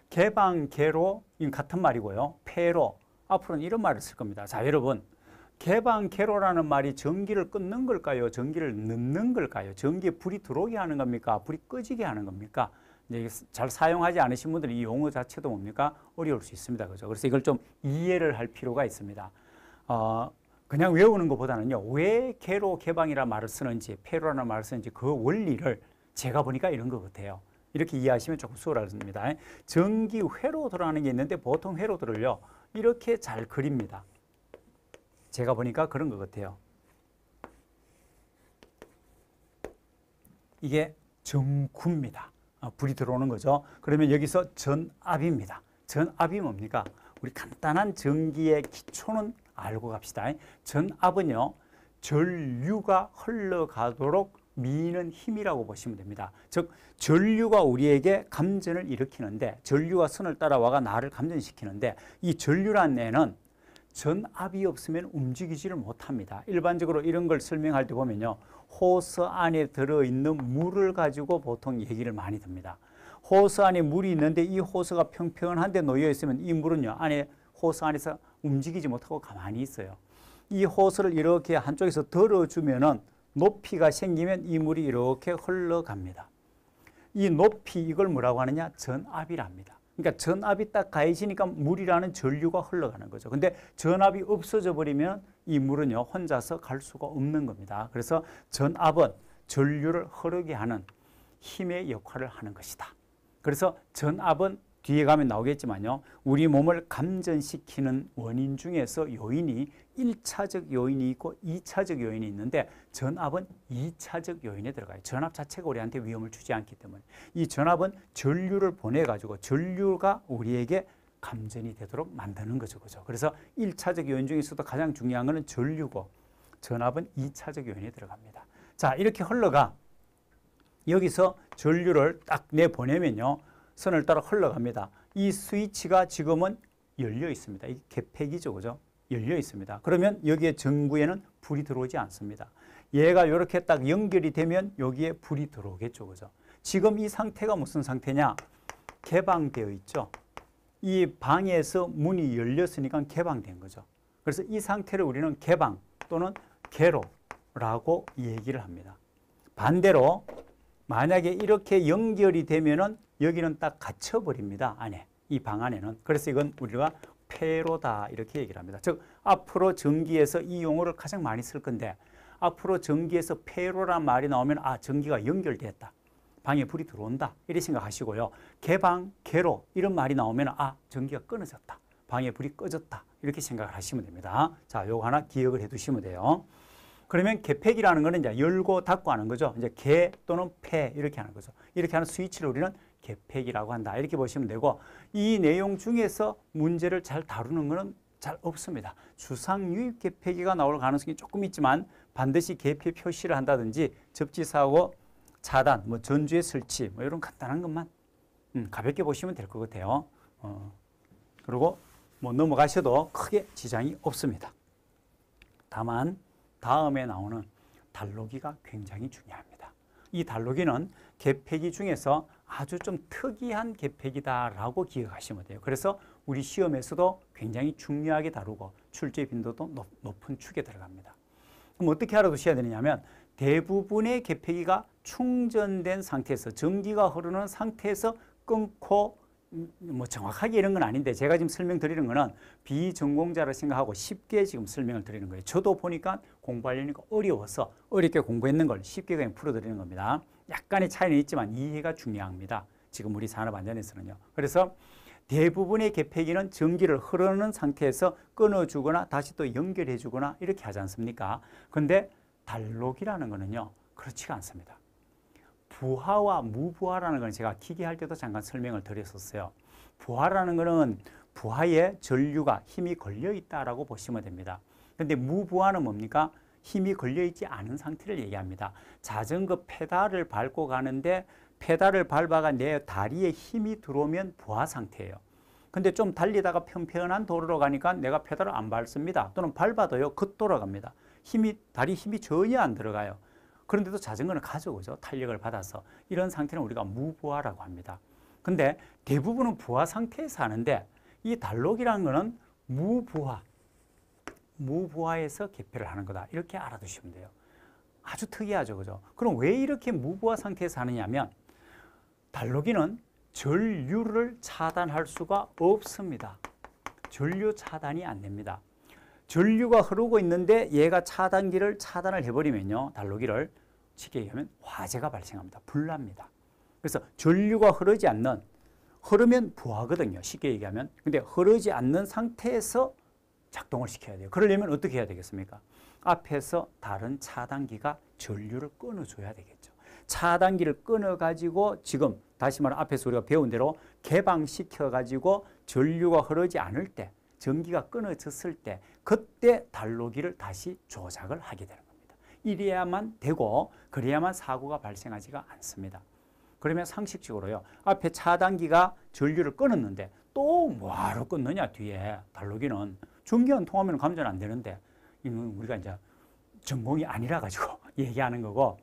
개방, 개로 같은 말이고요. 폐로 앞으로는 이런 말을 쓸 겁니다. 자, 여러분. 개방개로라는 말이 전기를 끊는 걸까요? 전기를 넣는 걸까요? 전기에 불이 들어오게 하는 겁니까? 불이 꺼지게 하는 겁니까? 이제 잘 사용하지 않으신 분들은 이 용어 자체도 뭡니까? 어려울 수 있습니다. 그죠? 그래서 이걸 좀 이해를 할 필요가 있습니다. 어, 그냥 외우는 것보다는요, 왜 개로 개방이라 말을 쓰는지, 폐로라는 말을 쓰는지 그 원리를 제가 보니까 이런 것 같아요. 이렇게 이해하시면 조금 수월하겠습니다. 전기 회로도라는 게 있는데 보통 회로도를요, 이렇게 잘 그립니다. 제가 보니까 그런 것 같아요. 이게 정구입니다. 아, 불이 들어오는 거죠. 그러면 여기서 전압입니다. 전압이 뭡니까? 우리 간단한 전기의 기초는 알고 갑시다. 전압은요. 전류가 흘러가도록 미는 힘이라고 보시면 됩니다. 즉 전류가 우리에게 감전을 일으키는데 전류가 선을 따라와가 나를 감전시키는데 이 전류란 애는 전압이 없으면 움직이지를 못합니다. 일반적으로 이런 걸 설명할 때 보면요. 호스 안에 들어있는 물을 가지고 보통 얘기를 많이 듭니다. 호스 안에 물이 있는데 이 호스가 평평한데 놓여 있으면 이 물은요. 안에 호스 안에서 움직이지 못하고 가만히 있어요. 이 호스를 이렇게 한쪽에서 들어주면은 높이가 생기면 이 물이 이렇게 흘러갑니다. 이 높이 이걸 뭐라고 하느냐? 전압이랍니다. 그러니까 전압이 딱 가해지니까 물이라는 전류가 흘러가는 거죠. 근데 전압이 없어져 버리면 이 물은요 혼자서 갈 수가 없는 겁니다. 그래서 전압은 전류를 흐르게 하는 힘의 역할을 하는 것이다. 그래서 전압은 뒤에 가면 나오겠지만요. 우리 몸을 감전시키는 원인 중에서 요인이 1차적 요인이 있고 2차적 요인이 있는데 전압은 2차적 요인에 들어가요. 전압 자체가 우리한테 위험을 주지 않기 때문에 이 전압은 전류를 보내가지고 전류가 우리에게 감전이 되도록 만드는 거죠. 그죠? 그래서 1차적 요인 중에서도 가장 중요한 것은 전류고 전압은 2차적 요인에 들어갑니다. 자, 이렇게 흘러가 여기서 전류를 딱 내보내면요. 선을 따라 흘러갑니다. 이 스위치가 지금은 열려 있습니다. 이게 개팩이죠. 그죠? 열려 있습니다. 그러면 여기에 전구에는 불이 들어오지 않습니다. 얘가 이렇게 딱 연결이 되면 여기에 불이 들어오겠죠. 그죠? 지금 이 상태가 무슨 상태냐? 개방되어 있죠. 이 방에서 문이 열렸으니까 개방된 거죠. 그래서 이 상태를 우리는 개방 또는 개로라고 얘기를 합니다. 반대로 만약에 이렇게 연결이 되면은 여기는 딱 갇혀버립니다. 안에. 이 방 안에는. 그래서 이건 우리가 폐로다 이렇게 얘기를 합니다. 즉 앞으로 전기에서 이 용어를 가장 많이 쓸 건데 앞으로 전기에서 폐로란 말이 나오면 아 전기가 연결됐다. 방에 불이 들어온다. 이렇게 생각하시고요. 개방, 개로 이런 말이 나오면 아 전기가 끊어졌다. 방에 불이 꺼졌다. 이렇게 생각을 하시면 됩니다. 자, 요거 하나 기억을 해 두시면 돼요. 그러면 개팩이라는 거는 이제 열고 닫고 하는 거죠. 이제 개 또는 폐 이렇게 하는 거죠. 이렇게 하는 스위치를 우리는 개팩이라고 한다. 이렇게 보시면 되고 이 내용 중에서 문제를 잘 다루는 거는 잘 없습니다. 주상 유입 개폐기가 나올 가능성이 조금 있지만 반드시 개폐 표시를 한다든지 접지사고 차단, 뭐 전주의 설치 뭐 이런 간단한 것만 음, 가볍게 보시면 될 것 같아요. 어, 그리고 뭐 넘어가셔도 크게 지장이 없습니다. 다만 다음에 나오는 달로기가 굉장히 중요합니다. 이 달로기는 개폐기 중에서 아주 좀 특이한 개폐기다라고 기억하시면 돼요. 그래서 우리 시험에서도 굉장히 중요하게 다루고 출제 빈도도 높, 은 축에 들어갑니다. 그럼 어떻게 알아두셔야 되느냐면 대부분의 개폐기가 충전된 상태에서 전기가 흐르는 상태에서 끊고 뭐 정확하게 이런 건 아닌데 제가 지금 설명드리는 거는 비전공자라 생각하고 쉽게 지금 설명을 드리는 거예요. 저도 보니까 공부하려니까 어려워서 어렵게 공부했는 걸 쉽게 그냥 풀어드리는 겁니다. 약간의 차이는 있지만 이해가 중요합니다. 지금 우리 산업안전에서는요. 그래서 대부분의 개폐기는 전기를 흐르는 상태에서 끊어주거나 다시 또 연결해주거나 이렇게 하지 않습니까? 근데 달록이라는 거는요. 그렇지가 않습니다. 부하와 무부하라는 건 제가 기계할 때도 잠깐 설명을 드렸었어요. 부하라는 것은 부하에 전류가 힘이 걸려 있다라고 보시면 됩니다. 그런데 무부하는 뭡니까? 힘이 걸려 있지 않은 상태를 얘기합니다. 자전거 페달을 밟고 가는데 페달을 밟아가 내 다리에 힘이 들어오면 부하 상태예요. 근데 좀 달리다가 평평한 도로로 가니까 내가 페달을 안 밟습니다. 또는 밟아도요, 겉돌아갑니다. 힘이, 다리 힘이 전혀 안 들어가요. 그런데도 자전거는 가져오죠. 탄력을 받아서. 이런 상태는 우리가 무보하라고 합니다. 근데 대부분은 부하 상태에서 하는데 이 달록이라는 거는 무보하 무부하에서 개폐를 하는 거다. 이렇게 알아두시면 돼요. 아주 특이하죠. 그죠? 그럼 왜 이렇게 무보하 상태에서 하느냐면 달록이는 전류를 차단할 수가 없습니다. 전류 차단이 안 됩니다. 전류가 흐르고 있는데 얘가 차단기를 차단을 해버리면요. 달로기를 치게 하면 화재가 발생합니다. 불납니다. 그래서 전류가 흐르지 않는 흐르면 부하거든요. 쉽게 얘기하면. 근데 흐르지 않는 상태에서 작동을 시켜야 돼요. 그러려면 어떻게 해야 되겠습니까? 앞에서 다른 차단기가 전류를 끊어줘야 되겠죠. 차단기를 끊어가지고 지금 다시 말해 앞에서 우리가 배운 대로 개방시켜가지고 전류가 흐르지 않을 때 전기가 끊어졌을 때 그때 달로기를 다시 조작을 하게 되는 겁니다. 이래야만 되고 그래야만 사고가 발생하지가 않습니다. 그러면 상식적으로요. 앞에 차단기가 전류를 끊었는데 또 뭐하러 끊느냐 뒤에 달로기는 전기안 통하면 감전 안 되는데 이건 우리가 이제 전공이 아니라 가지고 얘기하는 거고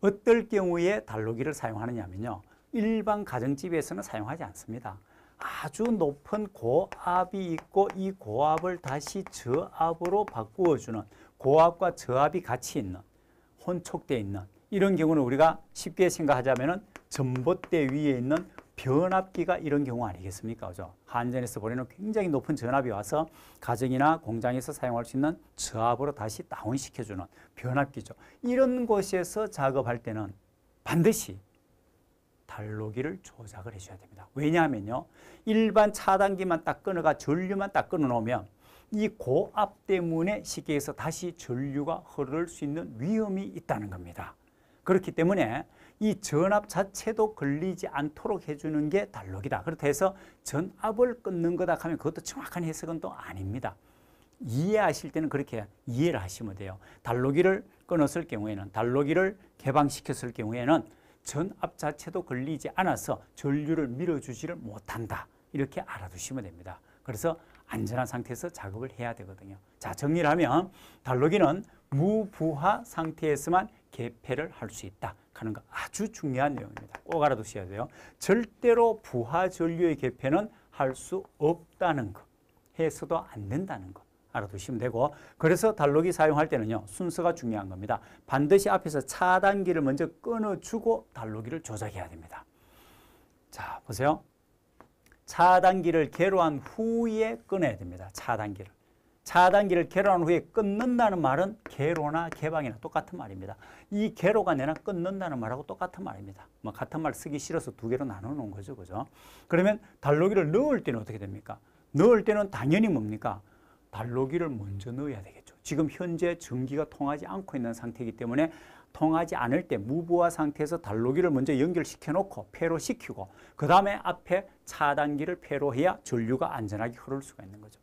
어떨 경우에 달로기를 사용하느냐면요. 일반 가정집에서는 사용하지 않습니다. 아주 높은 고압이 있고 이 고압을 다시 저압으로 바꾸어주는 고압과 저압이 같이 있는 혼촉되어 있는 이런 경우는 우리가 쉽게 생각하자면 전봇대 위에 있는 변압기가 이런 경우 아니겠습니까? 그죠? 한전에서 보내는 굉장히 높은 전압이 와서 가정이나 공장에서 사용할 수 있는 저압으로 다시 다운시켜주는 변압기죠. 이런 곳에서 작업할 때는 반드시 달로기를 조작을 해줘야 됩니다. 왜냐하면요. 일반 차단기만 딱 끊어가 전류만 딱 끊어놓으면 이 고압 때문에 시계에서 다시 전류가 흐를 수 있는 위험이 있다는 겁니다. 그렇기 때문에 이 전압 자체도 걸리지 않도록 해주는 게 달록이다. 그렇다 해서 전압을 끊는 거다 하면 그것도 정확한 해석은 또 아닙니다. 이해하실 때는 그렇게 이해를 하시면 돼요. 달록이를 끊었을 경우에는, 달록이를 개방시켰을 경우에는 전압 자체도 걸리지 않아서 전류를 밀어주지를 못한다. 이렇게 알아두시면 됩니다. 그래서 안전한 상태에서 작업을 해야 되거든요. 자, 정리를 하면 달로기는 무부하 상태에서만 개폐를 할 수 있다 하는 거 아주 중요한 내용입니다. 꼭 알아두셔야 돼요. 절대로 부하 전류의 개폐는 할 수 없다는 거, 해서도 안 된다는 거. 알아두시면 되고 그래서 달로기 사용할 때는요 순서가 중요한 겁니다. 반드시 앞에서 차단기를 먼저 끊어주고 달로기를 조작해야 됩니다. 자 보세요. 차단기를 개로한 후에 끊어야 됩니다. 차단기를. 차단기를 개로한 후에 끊는다는 말은 개로나 개방이나 똑같은 말입니다. 이 개로가 내나 끊는다는 말하고 똑같은 말입니다. 뭐 같은 말 쓰기 싫어서 두 개로 나눠 놓은 거죠. 그죠? 그러면 달로기를 넣을 때는 어떻게 됩니까? 넣을 때는 당연히 뭡니까? 발로기를 먼저 넣어야 되겠죠. 지금 현재 전기가 통하지 않고 있는 상태이기 때문에 통하지 않을 때 무보화 상태에서 달로기를 먼저 연결시켜 놓고 폐로시키고 그 다음에 앞에 차단기를 폐로해야 전류가 안전하게 흐를 수가 있는 거죠.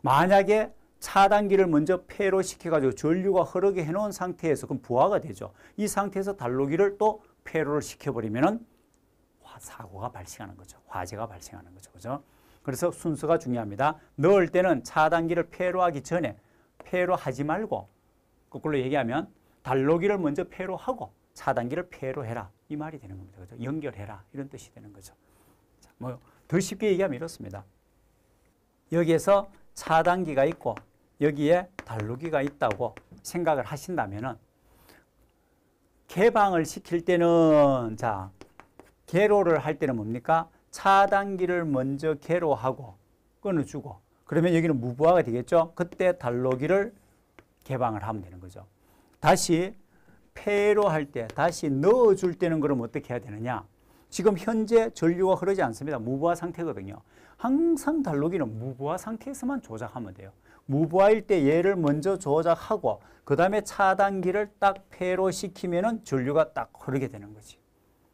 만약에 차단기를 먼저 폐로시켜가지고 전류가 흐르게 해놓은 상태에서 그럼 부하가 되죠. 이 상태에서 달로기를 또 폐로를 시켜버리면 사고가 발생하는 거죠. 화재가 발생하는 거죠. 그죠? 그래서 순서가 중요합니다. 넣을 때는 차단기를 폐로하기 전에 폐로하지 말고 거꾸로 얘기하면 달로기를 먼저 폐로하고 차단기를 폐로해라 이 말이 되는 겁니다. 그죠? 연결해라 이런 뜻이 되는 거죠. 자, 뭐더 쉽게 얘기하면 이렇습니다. 여기에서 차단기가 있고 여기에 달로기가 있다고 생각을 하신다면은 개방을 시킬 때는 자 개로를 할 때는 뭡니까? 차단기를 먼저 개로하고 끊어주고 그러면 여기는 무부하가 되겠죠. 그때 달로기를 개방을 하면 되는 거죠. 다시 폐로 할 때, 다시 넣어줄 때는 그럼 어떻게 해야 되느냐? 지금 현재 전류가 흐르지 않습니다. 무부하 상태거든요. 항상 달로기는 무부하 상태에서만 조작하면 돼요. 무부하일 때 얘를 먼저 조작하고 그 다음에 차단기를 딱 폐로 시키면 은 전류가 딱 흐르게 되는 거지.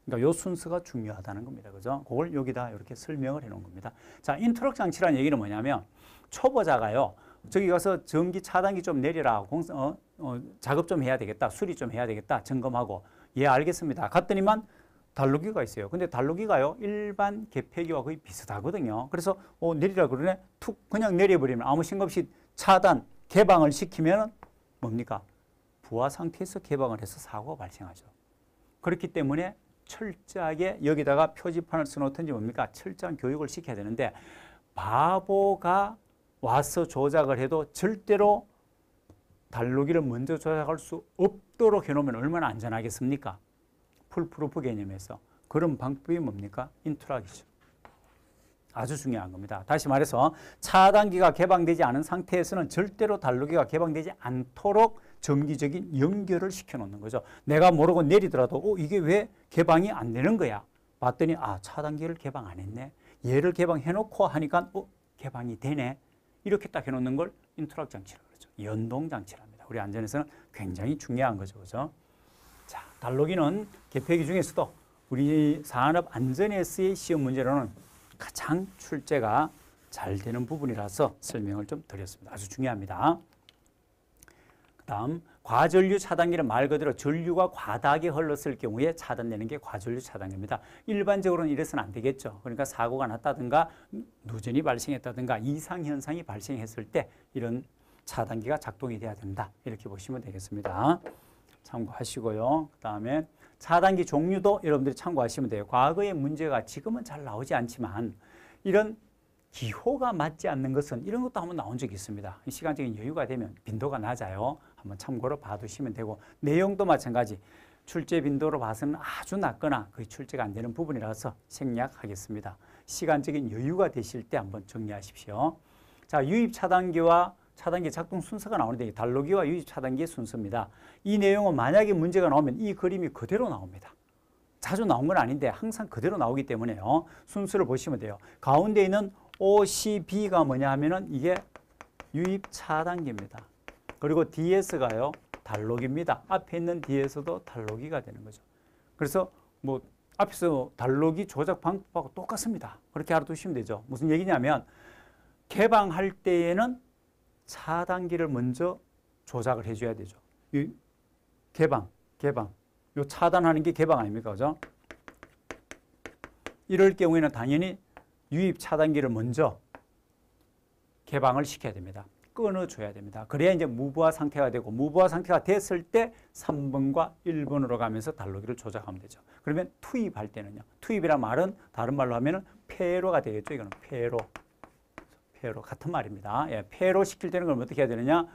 그러니까 요 순서가 중요하다는 겁니다. 그죠? 그걸 여기다 이렇게 설명을 해 놓은 겁니다. 자, 인트럭 장치라는 얘기는 뭐냐면 초보자가요. 저기 가서 전기 차단기 좀 내리라. 공, 어, 어, 작업 좀 해야 되겠다. 수리 좀 해야 되겠다. 점검하고. 예, 알겠습니다. 갔더니만 달로기가 있어요. 근데 달로기가요. 일반 개폐기와 거의 비슷하거든요. 그래서 어, 내리라 그러네. 툭 그냥 내려버리면 아무 생각 없이 차단, 개방을 시키면 은 뭡니까? 부하 상태에서 개방을 해서 사고가 발생하죠. 그렇기 때문에 철저하게 여기다가 표지판을 써놓든지 뭡니까? 철저한 교육을 시켜야 되는데 바보가 와서 조작을 해도 절대로 달루기를 먼저 조작할 수 없도록 해놓으면 얼마나 안전하겠습니까? 풀프루프 개념에서. 그런 방법이 뭡니까? 인트라기죠. 아주 중요한 겁니다. 다시 말해서 차단기가 개방되지 않은 상태에서는 절대로 달루기가 개방되지 않도록 정기적인 연결을 시켜놓는 거죠. 내가 모르고 내리더라도 어, 이게 왜 개방이 안 되는 거야? 봤더니 아 차단기를 개방 안 했네. 얘를 개방해놓고 하니까 어, 개방이 되네. 이렇게 딱 해놓는 걸 인터락 장치라고 그러죠. 연동 장치랍니다. 우리 안전에서는 굉장히 중요한 거죠. 그죠? 자, 달로기는 개폐기 중에서도 우리 산업 안전에서의 시험 문제로는 가장 출제가 잘 되는 부분이라서 설명을 좀 드렸습니다. 아주 중요합니다. 다음 과전류 차단기는 말 그대로 전류가 과다하게 흘렀을 경우에 차단되는 게 과전류 차단기입니다. 일반적으로는 이래서는 안 되겠죠. 그러니까 사고가 났다든가 누전이 발생했다든가 이상 현상이 발생했을 때 이런 차단기가 작동이 돼야 된다. 이렇게 보시면 되겠습니다. 참고하시고요. 그 다음에 차단기 종류도 여러분들이 참고하시면 돼요. 과거의 문제가 지금은 잘 나오지 않지만 이런 기호가 맞지 않는 것은 이런 것도 한번 나온 적이 있습니다. 시간적인 여유가 되면 빈도가 낮아요. 한번 참고로 봐두시면 되고 내용도 마찬가지 출제 빈도로 봐서는 아주 낮거나 거의 출제가 안 되는 부분이라서 생략하겠습니다. 시간적인 여유가 되실 때 한번 정리하십시오. 자, 유입 차단기와 차단기 작동 순서가 나오는데 달로기와 유입 차단기의 순서입니다. 이 내용은 만약에 문제가 나오면 이 그림이 그대로 나옵니다. 자주 나온 건 아닌데 항상 그대로 나오기 때문에요. 순서를 보시면 돼요. 가운데 있는 OCB가 뭐냐 하면은 이게 유입 차단기입니다. 그리고 DS가요. 달록입니다. 앞에 있는 d s 도 달록이가 되는 거죠. 그래서 뭐 앞에서 달록이 조작 방법하고 똑같습니다. 그렇게 알아두시면 되죠. 무슨 얘기냐면 개방할 때에는 차단기를 먼저 조작을 해줘야 되죠. 이 개방, 개방. 요 차단하는 게 개방 아닙니까? 그죠? 이럴 경우에는 당연히 유입 차단기를 먼저 개방을 시켜야 됩니다. 끊어줘야 됩니다. 그래야 이제 무부하 상태가 되고 무부하 상태가 됐을 때 3번과 1번으로 가면서 달러기를 조작하면 되죠. 그러면 투입할 때는요. 투입이란 말은 다른 말로 하면 폐로가 되겠죠. 이거는 폐로. 폐로 같은 말입니다. 예, 폐로 시킬 때는 그럼 어떻게 해야 되느냐.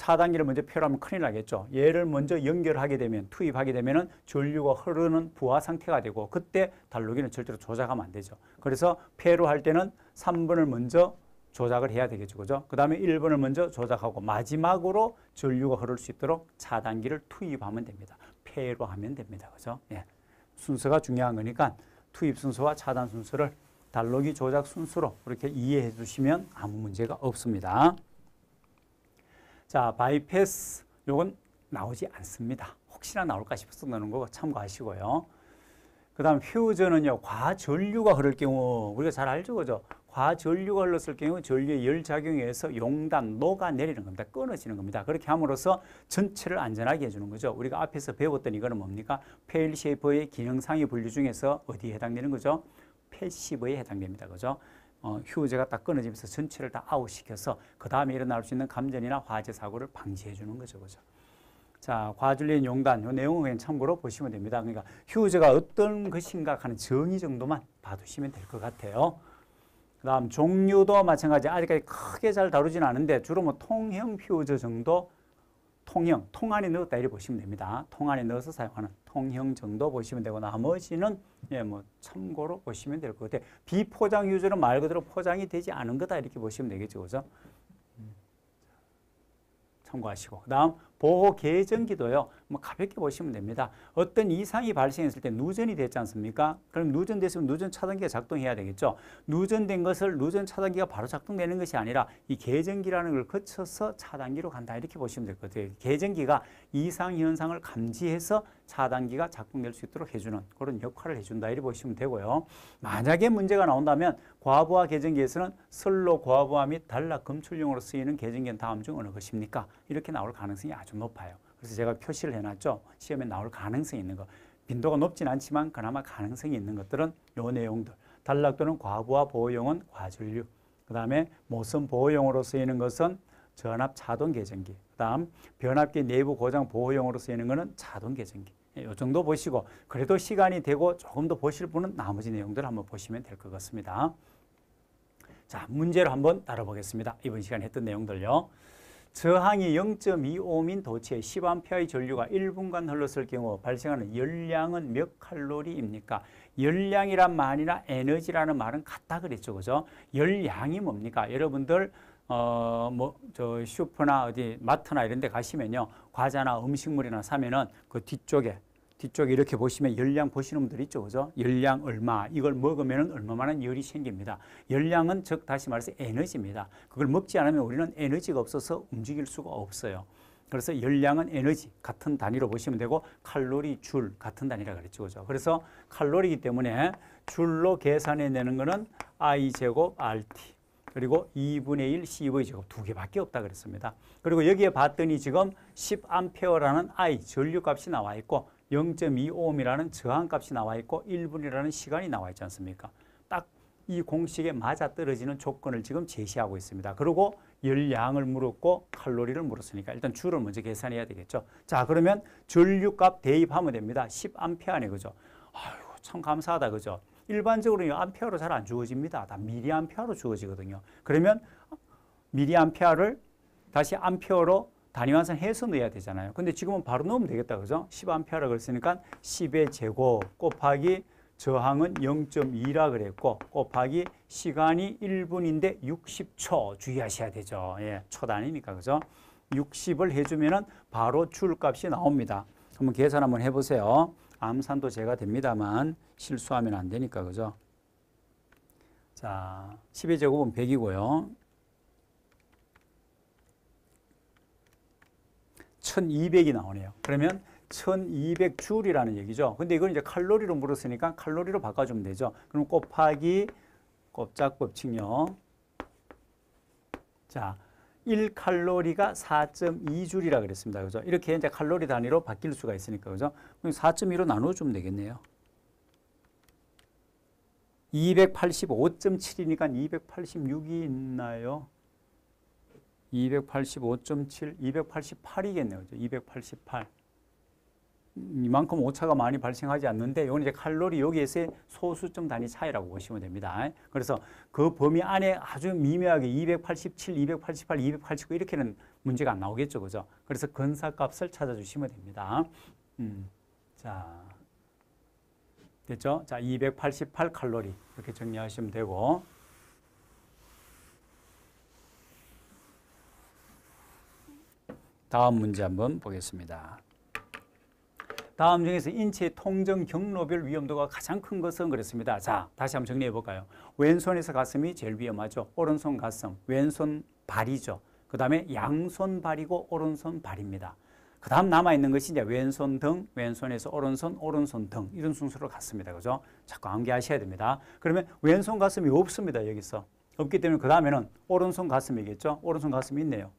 차단기를 먼저 필요하면 큰일 나겠죠. 얘를 먼저 연결하게 되면 투입하게 되면 전류가 흐르는 부하 상태가 되고 그때 달로기는 절대로 조작하면 안 되죠. 그래서 폐로 할 때는 3번을 먼저 조작을 해야 되겠죠. 그죠? 그 다음에 1번을 먼저 조작하고 마지막으로 전류가 흐를 수 있도록 차단기를 투입하면 됩니다. 폐로 하면 됩니다. 그죠? 예. 순서가 중요한 거니까 투입 순서와 차단 순서를 달로기 조작 순서로 그렇게 이해해 주시면 아무 문제가 없습니다. 자, 바이패스 요건 나오지 않습니다. 혹시나 나올까 싶어서 넣는 거 참고하시고요. 그 다음 퓨즈는요. 과전류가 흐를 경우 우리가 잘 알죠. 그죠? 과전류가 흘렀을 경우 전류의 열작용에 의해서 용단 녹아내리는 겁니다. 끊어지는 겁니다. 그렇게 함으로써 전체를 안전하게 해주는 거죠. 우리가 앞에서 배웠던 이거는 뭡니까? 페일 쉐이퍼의 기능상의 분류 중에서 어디에 해당되는 거죠? 패시브에 해당됩니다. 그죠? 어, 휴제가 딱 끊어지면서 전체를 다 아웃시켜서 그 다음에 일어날 수 있는 감전이나 화재 사고를 방지해 주는 거죠. 그죠? 자, 과줄린 용단, 요 내용은 그냥 참고로 보시면 됩니다. 그러니까 휴제가 어떤 것인가 하는 정의 정도만 봐두시면 될 것 같아요. 그 다음 종류도 마찬가지 아직까지 크게 잘 다루진 않은데 주로 뭐 통형 퓨즈 정도 통형, 통 안에 넣었다 이렇게 보시면 됩니다. 통 안에 넣어서 사용하는 통형 정도 보시면 되고 나머지는 예, 뭐 참고로 보시면 될 것 같아요. 비포장 유저는 말 그대로 포장이 되지 않은 거다 이렇게 보시면 되겠죠. 그죠? 음. 참고하시고. 다음 보호 계정기도요. 뭐 가볍게 보시면 됩니다. 어떤 이상이 발생했을 때 누전이 됐지 않습니까? 그럼 누전됐으면 누전 차단기가 작동해야 되겠죠. 누전된 것을 누전 차단기가 바로 작동되는 것이 아니라 이 계정기라는 걸 거쳐서 차단기로 간다 이렇게 보시면 될 것 같아요. 계정기가 이상 현상을 감지해서 차단기가 작동될 수 있도록 해주는 그런 역할을 해준다 이렇게 보시면 되고요. 만약에 문제가 나온다면 과부하 계정기에서는 슬로 과부하 및 단락 검출용으로 쓰이는 계정기는 다음 중 어느 것입니까? 이렇게 나올 가능성이 아주 아주 높아요. 그래서 제가 표시를 해놨죠. 시험에 나올 가능성이 있는 것. 빈도가 높진 않지만 그나마 가능성이 있는 것들은 요 내용들. 단락 또는 과부하 보호용은 과전류. 그 다음에 모선 보호용으로 쓰이는 것은 전압 자동 계정기그 다음 변압기 내부 고장 보호용으로 쓰이는 것은 자동 계정기요 예, 정도 보시고 그래도 시간이 되고 조금 더 보실 분은 나머지 내용들 한번 보시면 될 것 같습니다. 자, 문제를 한번 다뤄보겠습니다 이번 시간에 했던 내용들요. 저항이 0.25민 도체 10A의 전류가 1분간 흘렀을 경우 발생하는 열량은 몇 칼로리입니까? 열량이란 말이나 에너지라는 말은 같다 그랬죠. 그죠? 열량이 뭡니까? 여러분들 어, 뭐, 저 슈퍼나 어디 마트나 이런 데 가시면요. 과자나 음식물이나 사면은 그 뒤쪽에 뒤쪽에 이렇게 보시면 열량 보시는 분들 있죠. 그죠? 열량 얼마. 이걸 먹으면 얼마만한 열이 생깁니다. 열량은 즉 다시 말해서 에너지입니다. 그걸 먹지 않으면 우리는 에너지가 없어서 움직일 수가 없어요. 그래서 열량은 에너지 같은 단위로 보시면 되고 칼로리 줄 같은 단위라 그랬죠. 그죠? 그래서 칼로리이기 때문에 줄로 계산해 내는 거는 i 제곱 rt 그리고 2분의 1 CV 제곱 두 개밖에 없다 그랬습니다. 그리고 여기에 봤더니 지금 1 0암페어라는 I 전류값이 나와 있고 0.25옴이라는 저항값이 나와 있고 1분이라는 시간이 나와 있지 않습니까? 딱 이 공식에 맞아떨어지는 조건을 지금 제시하고 있습니다. 그리고 열량을 물었고 칼로리를 물었으니까 일단 줄을 먼저 계산해야 되겠죠. 자 그러면 전류값 대입하면 됩니다. 10암페어네 그죠? 아유 참 감사하다 그죠? 일반적으로 암페어로 잘 안 주어집니다. 다 미리암페어로 주어지거든요. 그러면 미리암페어를 다시 암페어로 단위환선 해서 넣어야 되잖아요. 근데 지금은 바로 넣으면 되겠다. 그죠? 10A라 그랬으니까 10의 제곱 곱하기 저항은 0.2라 그랬고 곱하기 시간이 1분인데 60초 주의하셔야 되죠. 예, 초단위니까 그죠? 60을 해주면은 바로 줄값이 나옵니다. 한번 계산 한번 해보세요. 암산도 제가 됩니다만 실수하면 안 되니까 그죠? 자, 10의 제곱은 100이고요. 1200이 나오네요. 그러면 1200 줄이라는 얘기죠. 근데 이걸 이제 칼로리로 물었으니까 칼로리로 바꿔주면 되죠. 그럼 곱하기 곱짝곱칭요. 자, 1칼로리가 4.2줄이라 그랬습니다. 그죠? 이렇게 이제 칼로리 단위로 바뀔 수가 있으니까. 그죠? 그럼 4.2로 나눠주면 되겠네요. 285.7이니까 286이 있나요? 285.7, 288이겠네요. 288. 이만큼 오차가 많이 발생하지 않는데 이건 이제 칼로리 여기에서 소수점 단위 차이라고 보시면 됩니다. 그래서 그 범위 안에 아주 미묘하게 287, 288, 289 이렇게는 문제가 안 나오겠죠. 그죠? 그래서 근사값을 찾아주시면 됩니다. 음, 자, 됐죠? 자, 288 칼로리 이렇게 정리하시면 되고 다음 문제 한번 보겠습니다. 다음 중에서 인체 통정 경로별 위험도가 가장 큰 것은 그렇습니다. 자, 다시 한번 정리해 볼까요? 왼손에서 가슴이 제일 위험하죠. 오른손 가슴, 왼손 발이죠. 그 다음에 양손 발이고 오른손 발입니다. 그 다음 남아있는 것이 이제 왼손 등, 왼손에서 오른손, 오른손 등 이런 순서로 갔습니다. 그죠? 자꾸 암기하셔야 됩니다. 그러면 왼손 가슴이 없습니다. 여기서. 없기 때문에 그 다음에는 오른손 가슴이겠죠? 오른손 가슴이 있네요.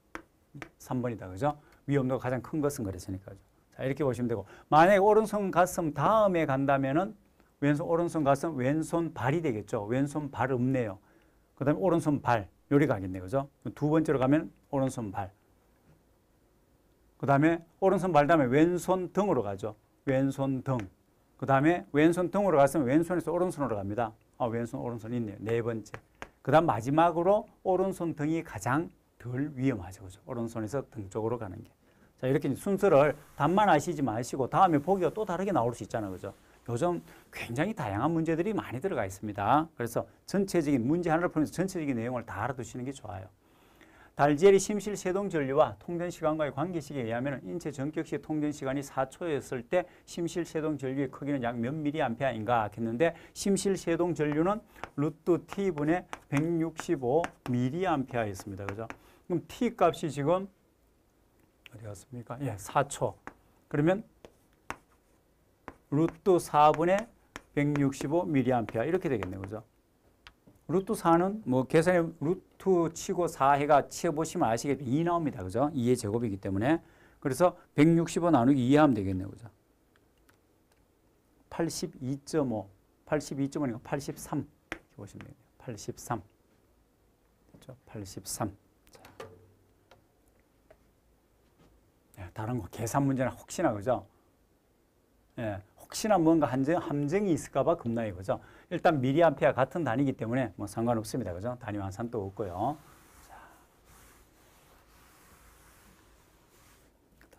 3번이다. 그죠? 위험도가 가장 큰 것은 그랬으니까요. 자, 이렇게 보시면 되고 만약에 오른손 가슴 다음에 간다면은 왼손 오른손 가슴 왼손 발이 되겠죠. 왼손 발 없네요. 그다음에 오른손 발 요리 가겠네요. 그죠? 두 번째로 가면 오른손 발. 그다음에 오른손 발 다음에 왼손 등으로 가죠. 왼손 등. 그다음에 왼손 등으로 갔으면 왼손에서 오른손으로 갑니다. 아, 왼손 오른손 있네요. 네 번째. 그다음 마지막으로 오른손 등이 가장 덜 위험하죠. 그죠? 오른손에서 등 쪽으로 가는 게. 자, 이렇게 순서를 답만 아시지 마시고 다음에 보기가 또 다르게 나올 수 있잖아요. 그죠? 요즘 굉장히 다양한 문제들이 많이 들어가 있습니다. 그래서 전체적인 문제 하나를 풀면서 전체적인 내용을 다 알아두시는 게 좋아요. 달지엘의 심실 세동 전류와 통전 시간과의 관계식에 의하면 인체 전격 시 통전 시간이 4초였을 때 심실 세동 전류의 크기는 약 몇 미리 암페아인가 했는데 심실 세동 전류는 루트 t분의 165 미리 암페아였습니다 그죠? 그럼 t 값이 지금 어디 갔습니까? 예, 4초. 그러면 루트 4분의 165mA 이렇게 되겠네요. 그죠? 루트 4는 뭐 계산에 루트 치고 4해가 치워보시면 아시겠죠? 2 나옵니다. 그죠? 2의 제곱이기 때문에. 그래서 165 나누기 2 하면 되겠네요. 그죠? 82.5, 82.5니까 83. 이렇게 보시면 되겠네 83. 그죠? 83. 예, 다른 거 계산 문제는 혹시나 그죠? 예, 혹시나 뭔가 함정, 함정이 있을까봐 겁나요, 그죠? 일단 미리암페어 같은 단위이기 때문에 뭐 상관없습니다, 그죠? 단위 환산도 없고요. 자,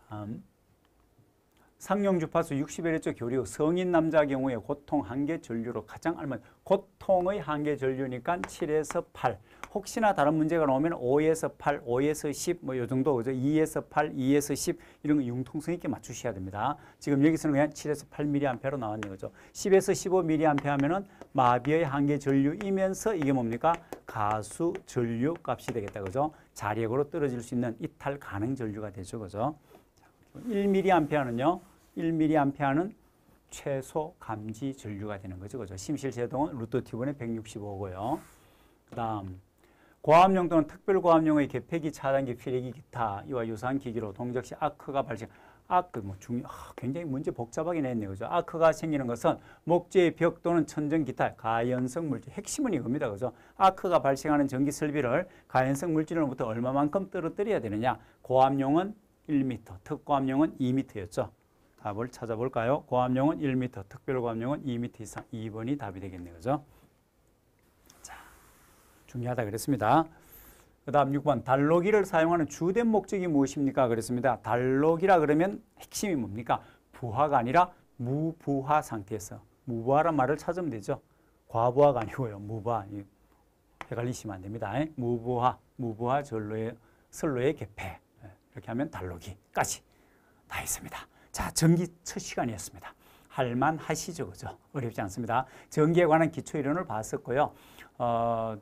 다음. 상용 주파수 60Hz 교류 성인 남자 경우에 고통 한계 전류로 가장 알맞 고통의 한계 전류니까 7에서 8 혹시나 다른 문제가 나오면 5에서 8, 5에서 10뭐요 정도 그죠? 2에서 8, 2에서 10 이런 거 융통성 있게 맞추셔야 됩니다. 지금 여기서는 그냥 7에서 8mA로 나왔는 거죠. 10에서 15mA 하면은 마비의 한계 전류이면서 이게 뭡니까? 가수 전류 값이 되겠다. 그죠? 자력으로 떨어질 수 있는 이탈 가능 전류가 되죠. 그죠? 1mA는요. 1mA는 최소 감지 전류가 되는 거죠. 그죠? 심실 제동은 루트 T분의 165고요. 그 다음 고압용 또는 특별고압용의 개폐기, 차단기, 피리기, 기타 이와 유사한 기기로 동작시 아크가 발생 아크 뭐 중요 아, 굉장히 문제 복잡하게 냈네요. 그죠? 아크가 생기는 것은 목재의 벽 또는 천정 기타 가연성 물질 핵심은 이겁니다. 그죠? 아크가 발생하는 전기 설비를 가연성 물질로부터 얼마만큼 떨어뜨려야 되느냐? 고압용은 1m, 특고압용은 2m였죠. 답을 찾아볼까요? 고압용은 1m, 특별고압용은 2m 이상 2번이 답이 되겠네요. 그죠? 중요하다 그랬습니다. 그 다음 6번 달록이를 사용하는 주된 목적이 무엇입니까? 그랬습니다. 달록이라 그러면 핵심이 뭡니까? 부하가 아니라 무부하 상태에서 무부하란 말을 찾으면 되죠. 과부하가 아니고요. 무부하. 헷갈리시면 안 됩니다. 예? 무부하, 무부하 절로의 설로의 개폐. 예, 이렇게 하면 달록이까지 다 있습니다. 자, 전기 첫 시간이었습니다. 할만 하시죠. 그죠? 어렵지 않습니다. 전기에 관한 기초 이론을 봤었고요. 어,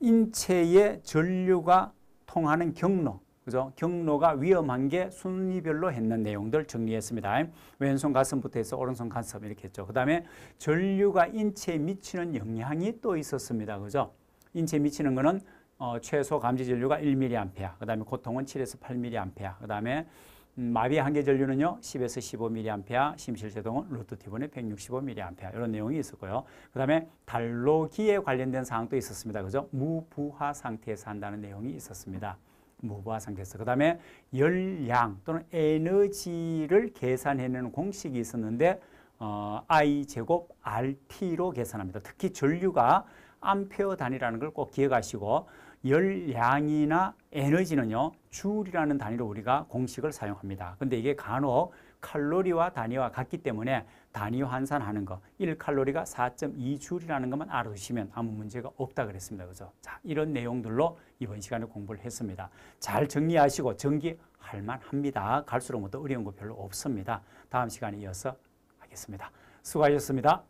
인체의 전류가 통하는 경로, 그죠? 경로가 위험한 게 순위별로 했는 내용들 정리했습니다. 왼손 가슴부터 해서 오른손 가슴 이렇게 했죠. 그 다음에 전류가 인체에 미치는 영향이 또 있었습니다. 그죠? 인체에 미치는 거는 어, 최소 감지 전류가 1mA, 그 다음에 고통은 7에서 8mA, 그 다음에 음, 마비 한계 전류는요 10에서 15mA, 심실제동은 루트 티분의 165mA 이런 내용이 있었고요. 그 다음에 달로기에 관련된 사항도 있었습니다. 그죠? 무부하 상태에서 한다는 내용이 있었습니다. 무부하 상태에서 그 다음에 열량 또는 에너지를 계산해내는 공식이 있었는데 어, I 제곱 RT로 계산합니다. 특히 전류가 암페어 단위라는 걸 꼭 기억하시고 열량이나 에너지는요, 줄이라는 단위로 우리가 공식을 사용합니다. 근데 이게 간혹 칼로리와 단위와 같기 때문에 단위 환산하는 거, 1칼로리가 4.2줄이라는 것만 알아두시면 아무 문제가 없다 그랬습니다. 그죠? 자, 이런 내용들로 이번 시간에 공부를 했습니다. 잘 정리하시고 정기할 만합니다. 갈수록 더 뭐 어려운 거 별로 없습니다. 다음 시간에 이어서 하겠습니다. 수고하셨습니다.